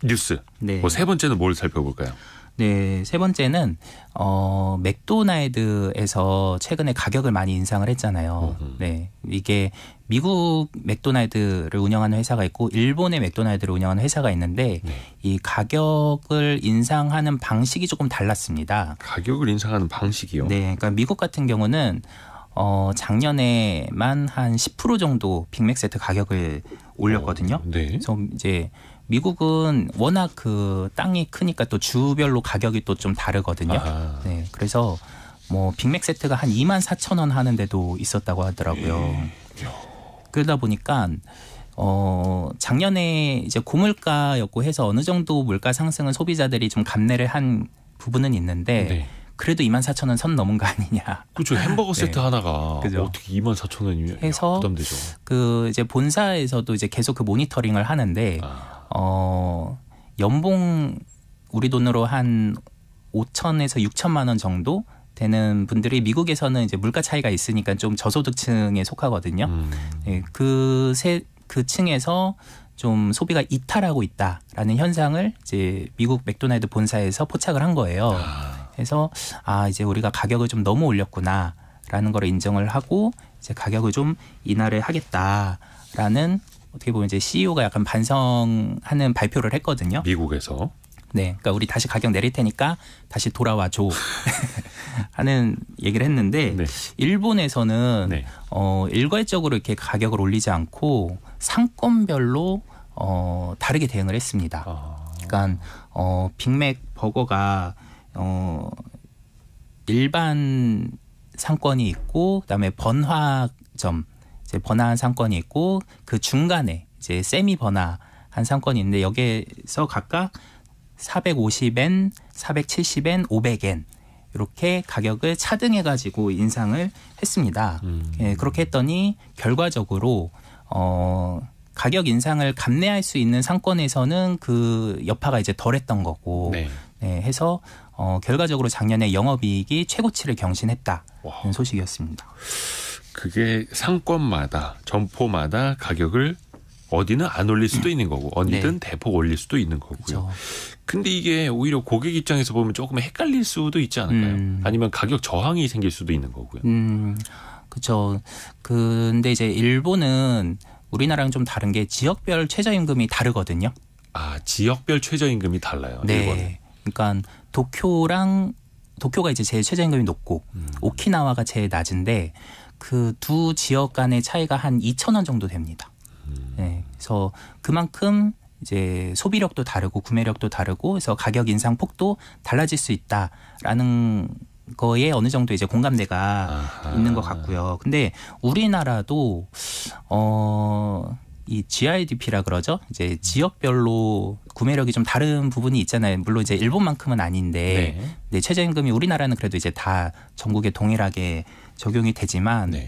뉴스. 네. 뭐세 번째는 뭘 살펴볼까요? 네, 세 번째는 어 맥도날드에서 최근에 가격을 많이 인상을 했잖아요. 네. 이게 미국 맥도날드를 운영하는 회사가 있고 일본의 맥도날드를 운영하는 회사가 있는데 네. 이 가격을 인상하는 방식이 조금 달랐습니다. 가격을 인상하는 방식이요? 네. 그러니까 미국 같은 경우는 어, 작년에만 한 10% 정도 빅맥 세트 가격을 올렸거든요. 어, 네. 그래서 이제 미국은 워낙 그 땅이 크니까 또 주별로 가격이 또 좀 다르거든요. 아. 네. 그래서 뭐 빅맥 세트가 한 2만 4천 원 하는데도 있었다고 하더라고요. 예. 그러다 보니까 어 작년에 이제 고물가였고 해서 어느 정도 물가 상승은 소비자들이 좀 감내를 한 부분은 있는데 네. 그래도 24,000원 선 넘은 거 아니냐. 그렇죠. 햄버거 세트 네. 하나가 그죠? 어떻게 24,000원이면 해서 부담되죠. 그 이제 본사에서도 이제 계속 그 모니터링을 하는데 아. 어 연봉 우리 돈으로 한 5천에서 6천만 원 정도 되는 분들이 미국에서는 이제 물가 차이가 있으니까 좀 저소득층에 속하거든요. 음. 네, 그세 그 층에서 좀 소비가 이탈하고 있다라는 현상을 이제 미국 맥도날드 본사에서 포착을 한 거예요. 아. 해서 아 이제 우리가 가격을 좀 너무 올렸구나라는 걸 인정을 하고 이제 가격을 좀 인하를 하겠다라는 어떻게 보면 이제 CEO가 약간 반성하는 발표를 했거든요. 미국에서. 네, 그러니까 우리 다시 가격 내릴 테니까 다시 돌아와 줘 하는 얘기를 했는데 네. 일본에서는 네. 어 일괄적으로 이렇게 가격을 올리지 않고 상권별로 어 다르게 대응을 했습니다. 아. 그러니까 어 빅맥 버거가 어 일반 상권이 있고 그다음에 번화점 이제 번화한 상권이 있고 그 중간에 이제 세미 번화한 상권이 있는데 여기에서 각각 450엔, 470엔, 500엔 이렇게 가격을 차등해 가지고 인상을 했습니다. 음. 예, 그렇게 했더니 결과적으로 어 가격 인상을 감내할 수 있는 상권에서는 그 여파가 이제 덜했던 거고 네. 네, 해서 어, 결과적으로 작년에 영업이익이 최고치를 경신했다는 와. 소식이었습니다. 그게 상권마다 점포마다 가격을 어디는 안 올릴 수도 있는 거고 어디든 네. 대폭 올릴 수도 있는 거고요. 그렇 근데 이게 오히려 고객 입장에서 보면 조금 헷갈릴 수도 있지 않을까요? 음. 아니면 가격 저항이 생길 수도 있는 거고요. 음. 그렇죠. 근데 이제 일본은 우리나라랑 좀 다른 게 지역별 최저임금이 다르거든요. 아 지역별 최저임금이 달라요. 네. 일본은. 그러니까 도쿄랑 도쿄가 이제 제일 최저임금이 높고 음. 오키나와가 제일 낮은데 그 두 지역 간의 차이가 한 2천 원 정도 됩니다. 음. 네, 그래서 그만큼 이제 소비력도 다르고 구매력도 다르고 그래서 가격 인상 폭도 달라질 수 있다라는 거에 어느 정도 이제 공감대가 아하. 있는 것 같고요. 근데 우리나라도 어이 GIDP라 그러죠. 이제 지역별로 구매력이 좀 다른 부분이 있잖아요. 물론 이제 일본만큼은 아닌데 네. 네, 최저임금이 우리나라는 그래도 이제 다 전국에 동일하게 적용이 되지만 네.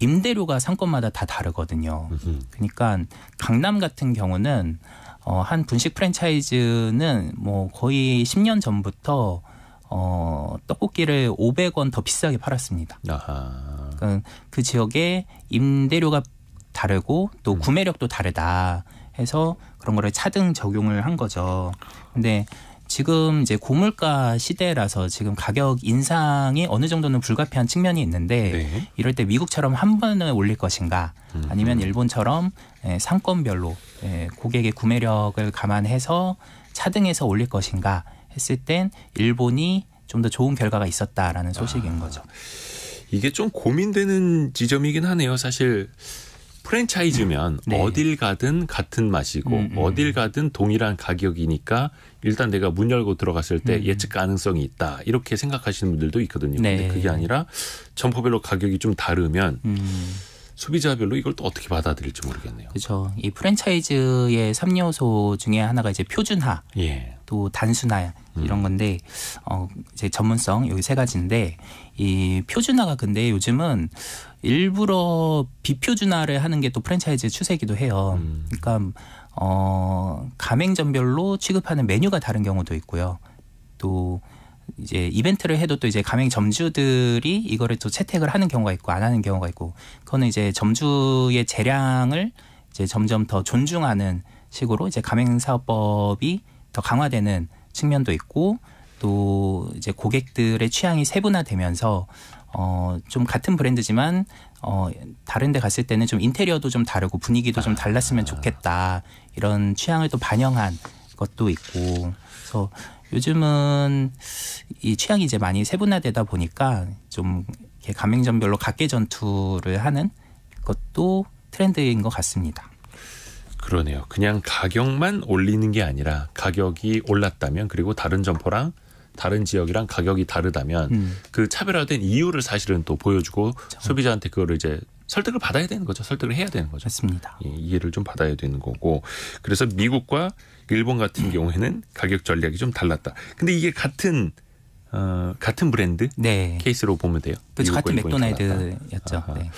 임대료가 상권마다 다 다르거든요. 그러니까 강남 같은 경우는 어, 한 분식 프랜차이즈는 뭐 거의 10년 전부터 어, 떡볶이를 500원 더 비싸게 팔았습니다. 아하. 그러니까 그 지역에 임대료가 다르고 또 음. 구매력도 다르다 해서 그런 거를 차등 적용을 한 거죠. 근데 지금 이제 고물가 시대라서 지금 가격 인상이 어느 정도는 불가피한 측면이 있는데 네. 이럴 때 미국처럼 한 번에 올릴 것인가 음. 아니면 일본처럼 예, 상권별로 예, 고객의 구매력을 감안해서 차등해서 올릴 것인가 했을 땐 일본이 좀 더 좋은 결과가 있었다라는 소식인 아. 거죠. 이게 좀 고민되는 지점이긴 하네요. 사실 프랜차이즈면 네. 어딜 가든 같은 맛이고 음, 음. 어딜 가든 동일한 가격이니까 일단 내가 문 열고 들어갔을 때 음. 예측 가능성이 있다 이렇게 생각하시는 분들도 있거든요. 네. 근데 그게 아니라 점포별로 가격이 좀 다르면 음. 소비자별로 이걸 또 어떻게 받아들일지 모르겠네요. 그렇죠. 이 프랜차이즈의 3요소 중에 하나가 이제 표준화, 예. 또 단순화 이런 음. 건데 어 이제 전문성 여기 세 가지인데 이 표준화가 근데 요즘은 일부러 비표준화를 하는 게 또 프랜차이즈 추세이기도 해요. 음. 그러니까 어 가맹점별로 취급하는 메뉴가 다른 경우도 있고요. 또 이제 이벤트를 해도 또 이제 가맹 점주들이 이거를 또 채택을 하는 경우가 있고 안 하는 경우가 있고 그거는 이제 점주의 재량을 이제 점점 더 존중하는 식으로 이제 가맹사업법이 더 강화되는 측면도 있고 또 이제 고객들의 취향이 세분화되면서 어, 좀 같은 브랜드지만 어, 다른 데 갔을 때는 좀 인테리어도 좀 다르고 분위기도 좀 달랐으면 좋겠다. 이런 취향을 또 반영한 것도 있고. 그래서 요즘은 이 취향이 이제 많이 세분화되다 보니까 좀 이렇게 가맹점별로 각계 전투를 하는 것도 트렌드인 것 같습니다. 그러네요. 그냥 가격만 올리는 게 아니라 가격이 올랐다면 그리고 다른 점포랑 다른 지역이랑 가격이 다르다면 음. 그 차별화된 이유를 사실은 또 보여주고 그렇죠. 소비자한테 그거를 이제 설득을 받아야 되는 거죠. 설득을 해야 되는 거죠. 맞습니다. 예, 이해를 좀 받아야 되는 거고. 그래서 미국과 일본 같은 음. 경우에는 가격 전략이 좀 달랐다. 근데 이게 같은 어, 같은 브랜드 네. 케이스로 보면 돼요. 그렇죠. 같은 맥도날드였죠. 네.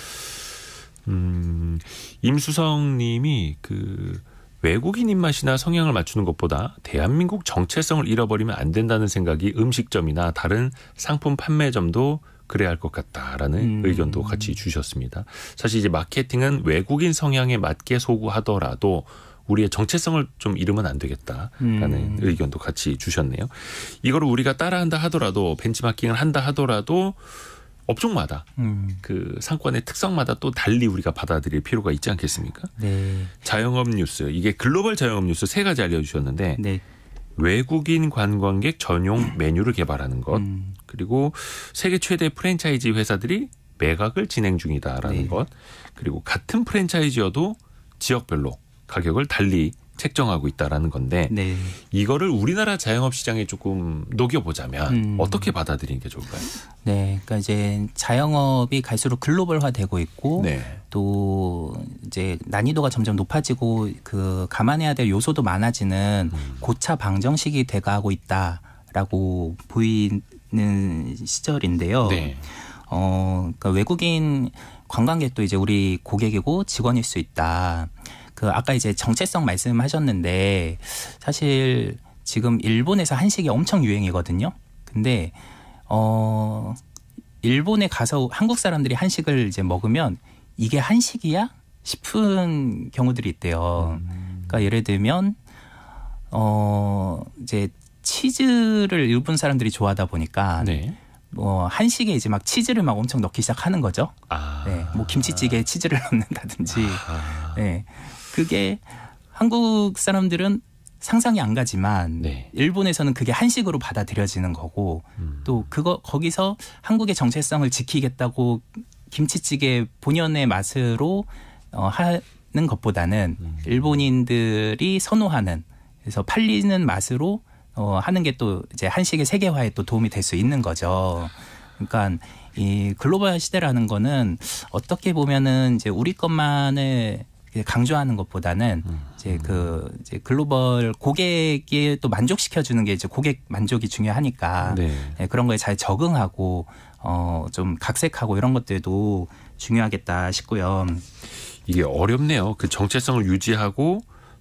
음, 임수성 님이 그 외국인 입맛이나 성향을 맞추는 것보다 대한민국 정체성을 잃어버리면 안 된다는 생각이 음식점이나 다른 상품 판매점도 그래야 할 것 같다라는 음. 의견도 같이 주셨습니다. 사실 이제 마케팅은 외국인 성향에 맞게 소구하더라도 우리의 정체성을 좀 잃으면 안 되겠다라는 음. 의견도 같이 주셨네요. 이걸 우리가 따라한다 하더라도 벤치마킹을 한다 하더라도 업종마다 음. 그 상권의 특성마다 또 달리 우리가 받아들일 필요가 있지 않겠습니까? 네. 자영업 뉴스 이게 글로벌 자영업 뉴스 세 가지 알려주셨는데 네. 외국인 관광객 전용 음. 메뉴를 개발하는 것 음. 그리고 세계 최대 프랜차이즈 회사들이 매각을 진행 중이다라는 네. 것 그리고 같은 프랜차이즈여도 지역별로 가격을 달리 책정하고 있다라는 건데 네. 이거를 우리나라 자영업 시장에 조금 녹여보자면 음. 어떻게 받아들이는 게 좋을까요? 네, 그러니까 이제 자영업이 갈수록 글로벌화되고 있고 네. 또 이제 난이도가 점점 높아지고 그 감안해야 될 요소도 많아지는 음. 고차 방정식이 돼가고 있다라고 보이는 시절인데요. 네. 어, 그러니까 외국인 관광객도 이제 우리 고객이고 직원일 수 있다. 그 아까 이제 정체성 말씀하셨는데 사실 지금 일본에서 한식이 엄청 유행이거든요. 근데 어 일본에 가서 한국 사람들이 한식을 이제 먹으면 이게 한식이야 싶은 경우들이 있대요. 그러니까 예를 들면 어 이제 치즈를 일본 사람들이 좋아하다 보니까 네. 뭐 한식에 이제 막 치즈를 막 엄청 넣기 시작하는 거죠. 아. 네, 뭐 김치찌개에 치즈를 넣는다든지. 아. 네, 그게 한국 사람들은 상상이 안 가지만 네. 일본에서는 그게 한식으로 받아들여지는 거고 음. 또 그거 거기서 한국의 정체성을 지키겠다고 김치찌개 본연의 맛으로 어, 하는 것보다는 음. 일본인들이 선호하는 그래서 팔리는 맛으로 어, 하는 게 또 이제 한식의 세계화에 또 도움이 될 수 있는 거죠. 그러니까 이 글로벌 시대라는 거는 어떻게 보면은 이제 우리 것만을 강조하는 것보다는 음. 이제 그 이제 글로벌 고객이 또 만족시켜 주는 게 이제 고객 만족이 중요하니까 네. 네, 그런 거에 잘 적응하고 어좀 각색하고 이런 것들도 중요하겠다 싶고요. 이게 어렵네요. 그 정체성을 유지하고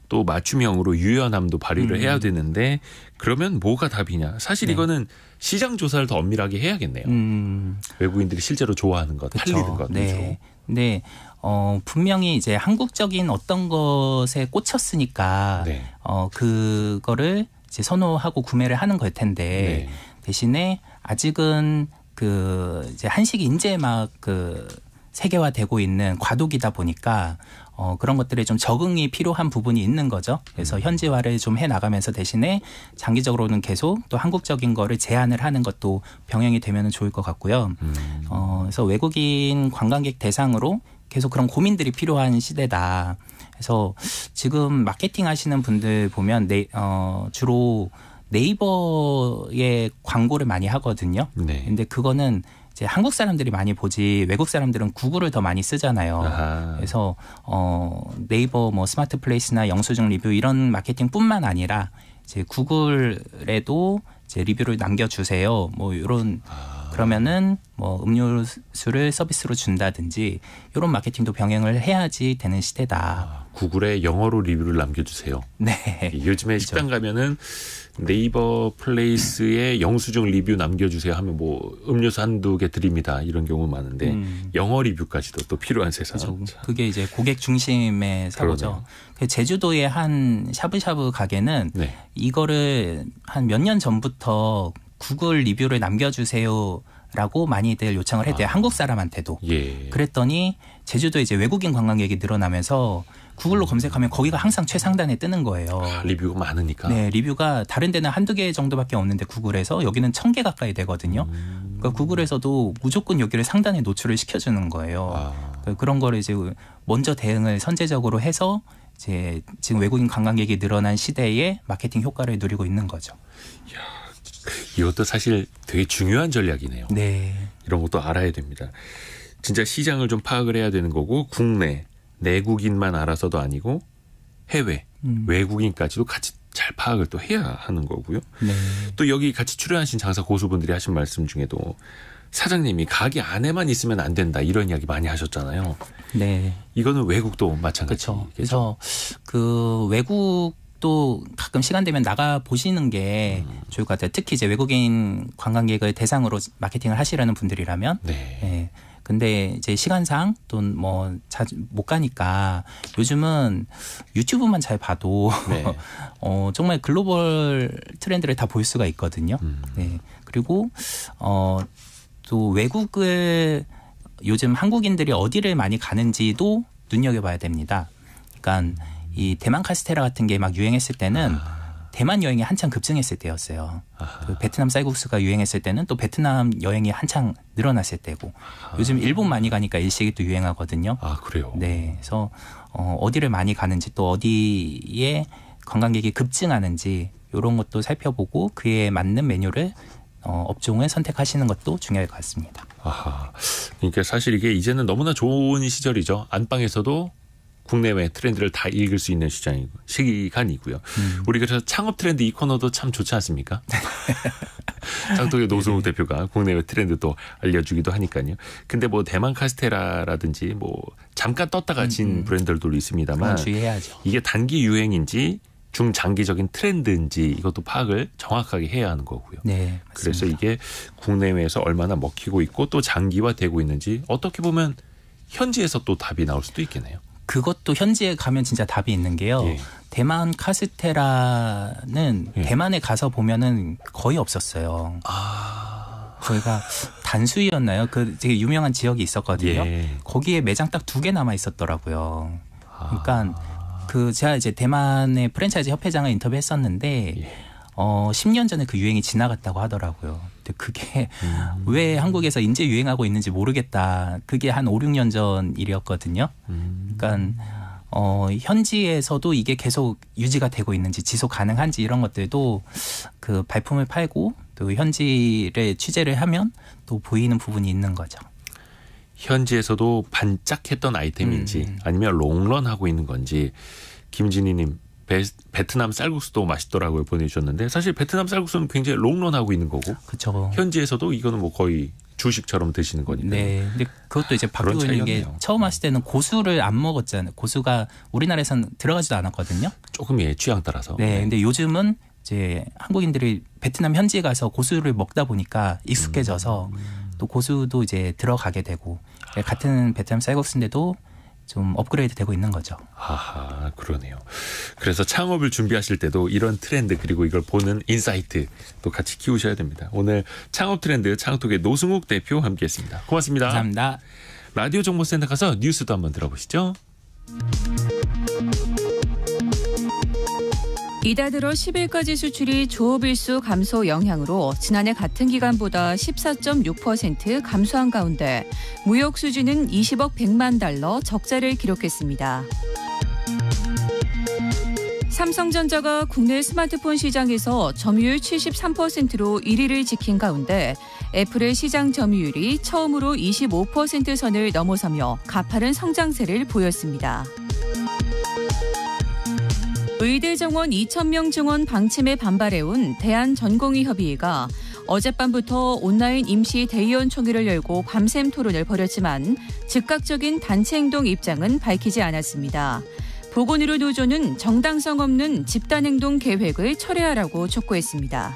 또 맞춤형으로 유연함도 발휘를 음. 해야 되는데 그러면 뭐가 답이냐? 사실 네. 이거는 시장 조사를 더 엄밀하게 해야겠네요. 음. 외국인들이 실제로 좋아하는 것, 그쵸. 팔리는 것. 네. 네. 어, 분명히 이제 한국적인 어떤 것에 꽂혔으니까 네. 어, 그거를 이제 선호하고 구매를 하는 걸 텐데 네. 대신에 아직은 그 이제 한식 인재 제막그 세계화되고 있는 과도기다 보니까 어, 그런 것들에 좀 적응이 필요한 부분이 있는 거죠. 그래서 음. 현지화를 좀 해 나가면서 대신에 장기적으로는 계속 또 한국적인 거를 제한을 하는 것도 병행이 되면 좋을 것 같고요. 음. 어, 그래서 외국인 관광객 대상으로 계속 그런 고민들이 필요한 시대다. 그래서 지금 마케팅 하시는 분들 보면 네, 어, 주로 네이버에 광고를 많이 하거든요. 네. 근데 그거는 이제 한국 사람들이 많이 보지 외국 사람들은 구글을 더 많이 쓰잖아요. 아하. 그래서 어 네이버 뭐 스마트 플레이스나 영수증 리뷰 이런 마케팅뿐만 아니라 이제 구글에도 이제 리뷰를 남겨 주세요. 뭐 이런 아. 그러면은 뭐 음료수를 서비스로 준다든지 이런 마케팅도 병행을 해야지 되는 시대다. 아, 구글에 영어로 리뷰를 남겨주세요. 네. 요즘에 식당 가면은 네이버 플레이스에 영수증 리뷰 남겨주세요 하면 뭐 음료수 한두 개 드립니다 이런 경우 많은데 음. 영어 리뷰까지도 또 필요한 세상. 그렇죠. 그게 이제 고객 중심의 사고죠. 그 제주도의 한 샤브샤브 가게는 네. 이거를 한 몇 년 전부터 구글 리뷰를 남겨주세요라고 많이들 요청을 했대요. 아. 한국 사람한테도. 예. 그랬더니 제주도 이제 외국인 관광객이 늘어나면서 구글로 음. 검색하면 거기가 항상 최상단에 뜨는 거예요. 아, 리뷰가 많으니까. 네, 리뷰가 다른 데는 한두 개 정도밖에 없는데 구글에서 여기는 천 개 가까이 되거든요. 음. 그러니까 구글에서도 무조건 여기를 상단에 노출을 시켜주는 거예요. 아. 그 그런 거를 이제 먼저 대응을 선제적으로 해서 이제 지금 외국인 관광객이 늘어난 시대에 마케팅 효과를 누리고 있는 거죠. 이야. 이것도 사실 되게 중요한 전략이네요. 네. 이런 것도 알아야 됩니다. 진짜 시장을 좀 파악을 해야 되는 거고 국내 내국인만 알아서도 아니고 해외 음. 외국인까지도 같이 잘 파악을 또 해야 하는 거고요. 네. 또 여기 같이 출연하신 장사 고수분들이 하신 말씀 중에도 사장님이 가게 안에만 있으면 안 된다 이런 이야기 많이 하셨잖아요. 네. 이거는 외국도 마찬가지죠. 그래서 그 외국 또 가끔 시간 되면 나가 보시는 게 좋을 것 같아요. 특히 이제 외국인 관광객을 대상으로 마케팅을 하시려는 분들이라면. 네. 네. 근데 이제 시간상 또뭐 자주 못 가니까 요즘은 유튜브만 잘 봐도 네. 어, 정말 글로벌 트렌드를 다 볼 수가 있거든요. 음. 네. 그리고 어, 또 외국을 요즘 한국인들이 어디를 많이 가는지도 눈여겨봐야 됩니다. 그러니까 이 대만 카스테라 같은 게 막 유행했을 때는 아. 대만 여행이 한창 급증했을 때였어요. 그 베트남 쌀국수가 유행했을 때는 또 베트남 여행이 한창 늘어났을 때고 아 요즘 일본 많이 가니까 일식이 또 유행하거든요. 아 그래요? 네, 그래서 어, 어디를 많이 가는지 또 어디에 관광객이 급증하는지 이런 것도 살펴보고 그에 맞는 메뉴를 어, 업종을 선택하시는 것도 중요할 것 같습니다. 아하. 그러니까 사실 이게 이제는 너무나 좋은 시절이죠. 안방에서도 국내외 트렌드를 다 읽을 수 있는 시장이고 시간이고요. 음. 우리 그래서 창업 트렌드 이 코너도 참 좋지 않습니까? 장통의 노승욱 네. 대표가 국내외 트렌드 도 알려주기도 하니까요. 근데 뭐 대만 카스테라라든지 뭐 잠깐 떴다가 음, 진 음. 브랜드들도 있습니다만 주의해야죠. 이게 단기 유행인지 중장기적인 트렌드인지 이것도 파악을 정확하게 해야 하는 거고요. 네, 맞습니다. 그래서 이게 국내외에서 얼마나 먹히고 있고 또 장기화되고 있는지 어떻게 보면 현지에서 또 답이 나올 수도 있겠네요. 그것도 현지에 가면 진짜 답이 있는 게요. 예. 대만 카스테라는 예. 대만에 가서 보면은 거의 없었어요. 아. 저희가 단수이었나요그 되게 유명한 지역이 있었거든요. 예. 거기에 매장 딱 두 개 남아 있었더라고요. 아. 그러니까 아. 그 제가 이제 대만의 프랜차이즈 협회장을 인터뷰했었는데 예. 어 10년 전에 그 유행이 지나갔다고 하더라고요. 근데 그게 음. 왜 한국에서 인제 유행하고 있는지 모르겠다. 그게 한 5, 6년 전 일이었거든요. 음. 그러니까 어, 현지에서도 이게 계속 유지가 되고 있는지 지속 가능한지 이런 것들도 그 발품을 팔고 또 현지를 취재를 하면 또 보이는 부분이 있는 거죠. 현지에서도 반짝했던 아이템인지 음. 아니면 롱런하고 있는 건지 김진희님 베, 트남 쌀국수도 맛있더라고요 보내주셨는데 사실 베트남 쌀국수는 굉장히 롱런하고 있는 거고 그쵸. 현지에서도 이거는 뭐 거의 주식처럼 드시는 거니까. 네. 근데 그것도 이제 바뀌고 있는 게 처음 하실 때는 고수를 안 먹었잖아요. 고수가 우리나라에서는 들어가지도 않았거든요. 조금 예, 취향 따라서. 네. 네. 근데 요즘은 이제 한국인들이 베트남 현지에 가서 고수를 먹다 보니까 익숙해져서 음. 또 고수도 이제 들어가게 되고 네, 같은 베트남 쌀국수인데도 좀 업그레이드 되고 있는 거죠. 아하, 그러네요. 그래서 창업을 준비하실 때도 이런 트렌드 그리고 이걸 보는 인사이트 도 같이 키우셔야 됩니다. 오늘 창업 트렌드 창업톡의 노승욱 대표 함께 했습니다. 고맙습니다. 감사합니다. 라디오 정보센터 가서 뉴스도 한번 들어보시죠. 이달 들어 10일까지 수출이 조업일수 감소 영향으로 지난해 같은 기간보다 14.6% 감소한 가운데 무역 수지는 20억 100만 달러 적자를 기록했습니다. 삼성전자가 국내 스마트폰 시장에서 점유율 73%로 1위를 지킨 가운데 애플의 시장 점유율이 처음으로 25% 선을 넘어서며 가파른 성장세를 보였습니다. 의대 정원 2,000명 증원 방침에 반발해온 대한전공의 협의회가 어젯밤부터 온라인 임시 대의원 총회를 열고 밤샘 토론을 벌였지만 즉각적인 단체 행동 입장은 밝히지 않았습니다. 보건의료 노조는 정당성 없는 집단 행동 계획을 철회하라고 촉구했습니다.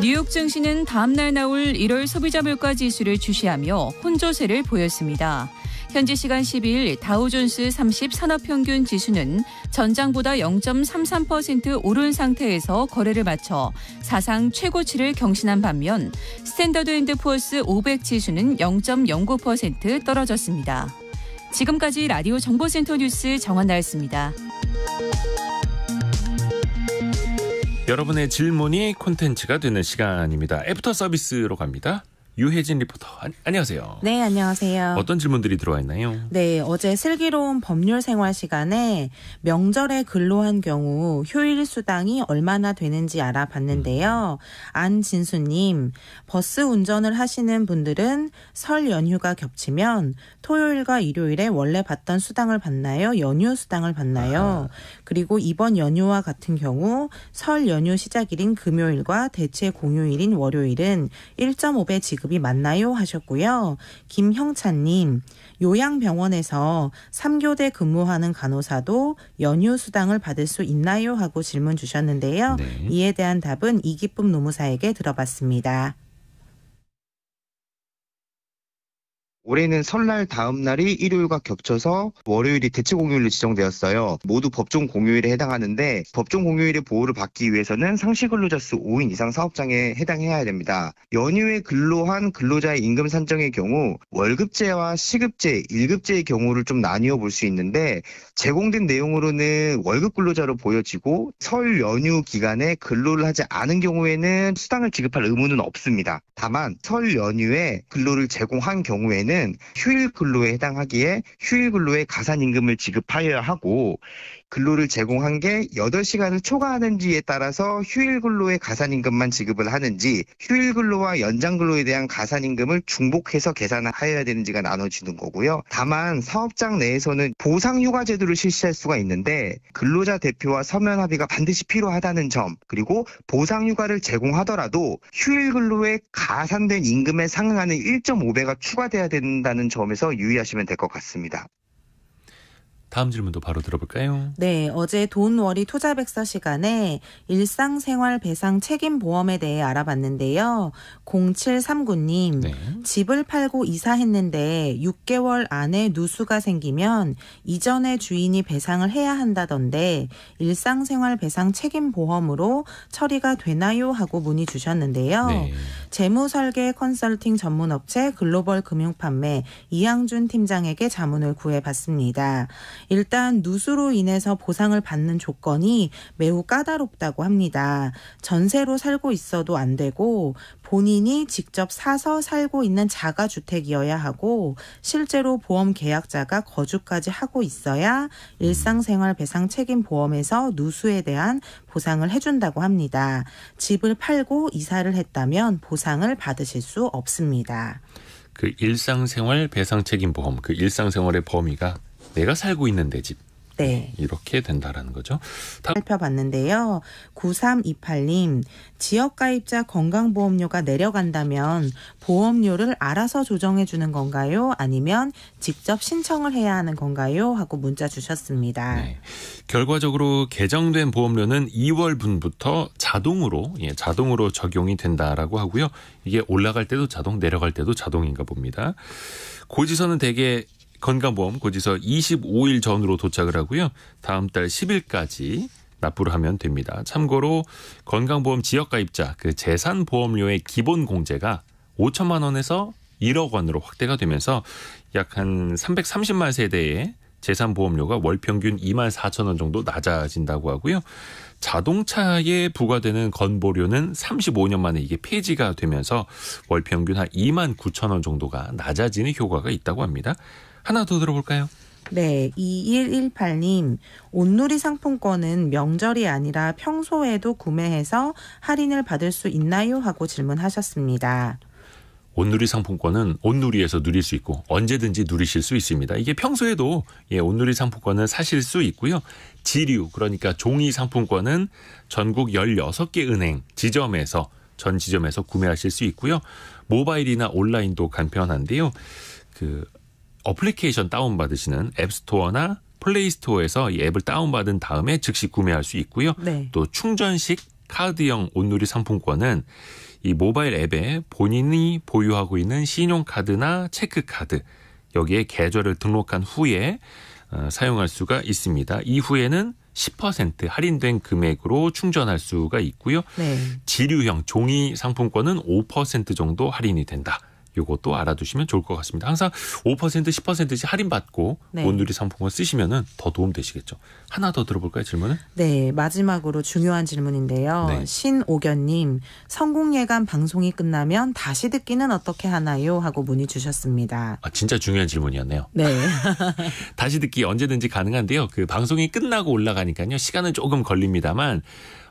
뉴욕 증시는 다음날 나올 1월 소비자 물가 지수를 주시하며 혼조세를 보였습니다. 현지 시간 12일 다우존스 30 산업평균 지수는 전장보다 0.33% 오른 상태에서 거래를 마쳐 사상 최고치를 경신한 반면 스탠더드 앤드 포스500 지수는 0.09% 떨어졌습니다. 지금까지 라디오 정보센터 뉴스 정원 나였습니다. 여러분의 질문이 콘텐츠가 되는 시간입니다. 애프터 서비스로 갑니다. 유혜진 리포터 안녕하세요. 네, 안녕하세요. 어떤 질문들이 들어와 있나요? 네, 어제 슬기로운 법률 생활 시간에 명절에 근로한 경우 효일 수당이 얼마나 되는지 알아봤는데요. 음. 안진수님, 버스 운전을 하시는 분들은 설 연휴가 겹치면 토요일과 일요일에 원래 받던 수당을 받나요? 연휴 수당을 받나요? 아. 그리고 이번 연휴와 같은 경우 설 연휴 시작일인 금요일과 대체 공휴일인 월요일은 1.5배 지급 지급이 맞나요? 하셨고요. 김형찬님, 요양병원에서 3교대 근무하는 간호사도 연휴 수당을 받을 수 있나요? 하고 질문 주셨는데요. 네. 이에 대한 답은 이기쁨 노무사에게 들어봤습니다. 올해는 설날 다음 날이 일요일과 겹쳐서 월요일이 대체 공휴일로 지정되었어요. 모두 법정 공휴일에 해당하는데 법정 공휴일의 보호를 받기 위해서는 상시 근로자 수 5인 이상 사업장에 해당해야 됩니다. 연휴에 근로한 근로자의 임금 산정의 경우 월급제와 시급제, 일급제의 경우를 좀 나뉘어 볼 수 있는데 제공된 내용으로는 월급 근로자로 보여지고 설 연휴 기간에 근로를 하지 않은 경우에는 수당을 지급할 의무는 없습니다. 다만 설 연휴에 근로를 제공한 경우에는 경우에는 휴일 근로에 해당하기에 휴일 근로에 가산임금을 지급하여야 하고 근로를 제공한 게 8시간을 초과하는지에 따라서 휴일 근로의 가산 임금만 지급을 하는지 휴일 근로와 연장 근로에 대한 가산 임금을 중복해서 계산해야 되는지가 나눠지는 거고요. 다만 사업장 내에서는 보상 휴가 제도를 실시할 수가 있는데 근로자 대표와 서면 합의가 반드시 필요하다는 점 그리고 보상 휴가를 제공하더라도 휴일 근로에 가산된 임금에 상응하는 1.5배가 추가돼야 된다는 점에서 유의하시면 될 것 같습니다. 다음 질문도 바로 들어볼까요? 네, 어제 돈워리 투자백서 시간에 일상생활 배상 책임 보험에 대해 알아봤는데요. 0739님, 네. 집을 팔고 이사했는데 6개월 안에 누수가 생기면 이전의 주인이 배상을 해야 한다던데 일상생활 배상 책임 보험으로 처리가 되나요? 하고 문의 주셨는데요. 네. 재무설계 컨설팅 전문업체 글로벌 금융판매 이양준 팀장에게 자문을 구해봤습니다. 일단 누수로 인해서 보상을 받는 조건이 매우 까다롭다고 합니다. 전세로 살고 있어도 안 되고 본인이 직접 사서 살고 있는 자가 주택이어야 하고 실제로 보험 계약자가 거주까지 하고 있어야 일상생활 배상 책임 보험에서 누수에 대한 보상을 해준다고 합니다. 집을 팔고 이사를 했다면 보상을 받으실 수 없습니다. 그 일상생활 배상 책임 보험, 그 일상생활의 범위가 내가 살고 있는 내 집. 네. 이렇게 된다라는 거죠. 다... 살펴봤는데요. 9328님, 지역가입자 건강보험료가 내려간다면 보험료를 알아서 조정해 주는 건가요? 아니면 직접 신청을 해야 하는 건가요? 하고 문자 주셨습니다. 네. 결과적으로 개정된 보험료는 2월분부터 자동으로, 예, 자동으로 적용이 된다라고 하고요. 이게 올라갈 때도 자동, 내려갈 때도 자동인가 봅니다. 고지서는 대개 건강보험 고지서 25일 전으로 도착을 하고요. 다음 달 10일까지 납부를 하면 됩니다. 참고로 건강보험 지역가입자 그 재산보험료의 기본 공제가 5천만 원에서 1억 원으로 확대가 되면서 약 한 330만 세대의 재산보험료가 월 평균 2만 4천 원 정도 낮아진다고 하고요. 자동차에 부과되는 건보료는 35년 만에 이게 폐지가 되면서 월 평균 한 2만 9천 원 정도가 낮아지는 효과가 있다고 합니다. 하나 더 들어볼까요? 네, 2118님, 온누리 상품권은 명절이 아니라 평소에도 구매해서 할인을 받을 수 있나요? 하고 질문하셨습니다. 온누리 상품권은 온누리에서 누릴 수 있고 언제든지 누리실 수 있습니다. 이게 평소에도 예, 온누리 상품권은 사실 수 있고요. 지류 그러니까 종이 상품권은 전국 16개 은행 지점에서 전 지점에서 구매하실 수 있고요. 모바일이나 온라인도 간편한데요. 그 어플리케이션 다운받으시는 앱스토어나 플레이스토어에서 이 앱을 다운받은 다음에 즉시 구매할 수 있고요. 네. 또 충전식 카드형 온누리 상품권은 이 모바일 앱에 본인이 보유하고 있는 신용카드나 체크카드 여기에 계좌를 등록한 후에 어, 사용할 수가 있습니다. 이후에는 10% 할인된 금액으로 충전할 수가 있고요. 네. 지류형 종이 상품권은 5% 정도 할인이 된다. 요것도 알아두시면 좋을 것 같습니다. 항상 5% 10%씩 할인받고 네. 온누리 상품권 쓰시면은 더 도움 되시겠죠. 하나 더 들어볼까요, 질문은? 네, 마지막으로 중요한 질문인데요. 네. 신오견님, 성공 예감 방송이 끝나면 다시 듣기는 어떻게 하나요? 하고 문의 주셨습니다. 아, 진짜 중요한 질문이었네요. 네. 다시 듣기 언제든지 가능한데요. 그 방송이 끝나고 올라가니까요. 시간은 조금 걸립니다만,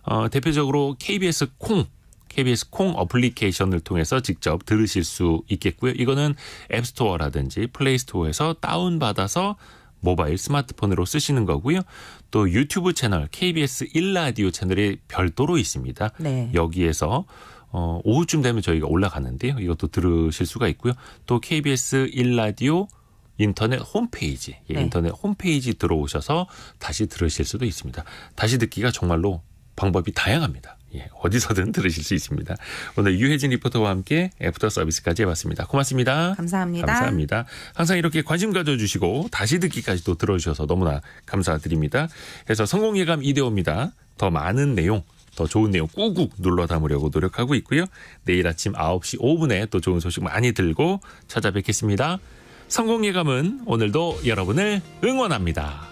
어, 대표적으로 KBS 콩 KBS 콩 어플리케이션을 통해서 직접 들으실 수 있겠고요. 이거는 앱스토어라든지 플레이스토어에서 다운받아서 모바일 스마트폰으로 쓰시는 거고요. 또 유튜브 채널 KBS 1라디오 채널이 별도로 있습니다. 네. 여기에서 어, 오후쯤 되면 저희가 올라가는데요. 이것도 들으실 수가 있고요. 또 KBS 1라디오 인터넷 홈페이지, 예, 네. 인터넷 홈페이지 들어오셔서 다시 들으실 수도 있습니다. 다시 듣기가 정말로 방법이 다양합니다. 예, 어디서든 들으실 수 있습니다. 오늘 유혜진 리포터와 함께 애프터 서비스까지 해봤습니다. 고맙습니다. 감사합니다. 감사합니다. 항상 이렇게 관심 가져주시고 다시 듣기까지 또 들어주셔서 너무나 감사드립니다. 그래서 성공예감 이대호입니다. 더 많은 내용, 더 좋은 내용 꾹꾹 눌러 담으려고 노력하고 있고요. 내일 아침 9시 5분에 또 좋은 소식 많이 들고 찾아뵙겠습니다. 성공예감은 오늘도 여러분을 응원합니다.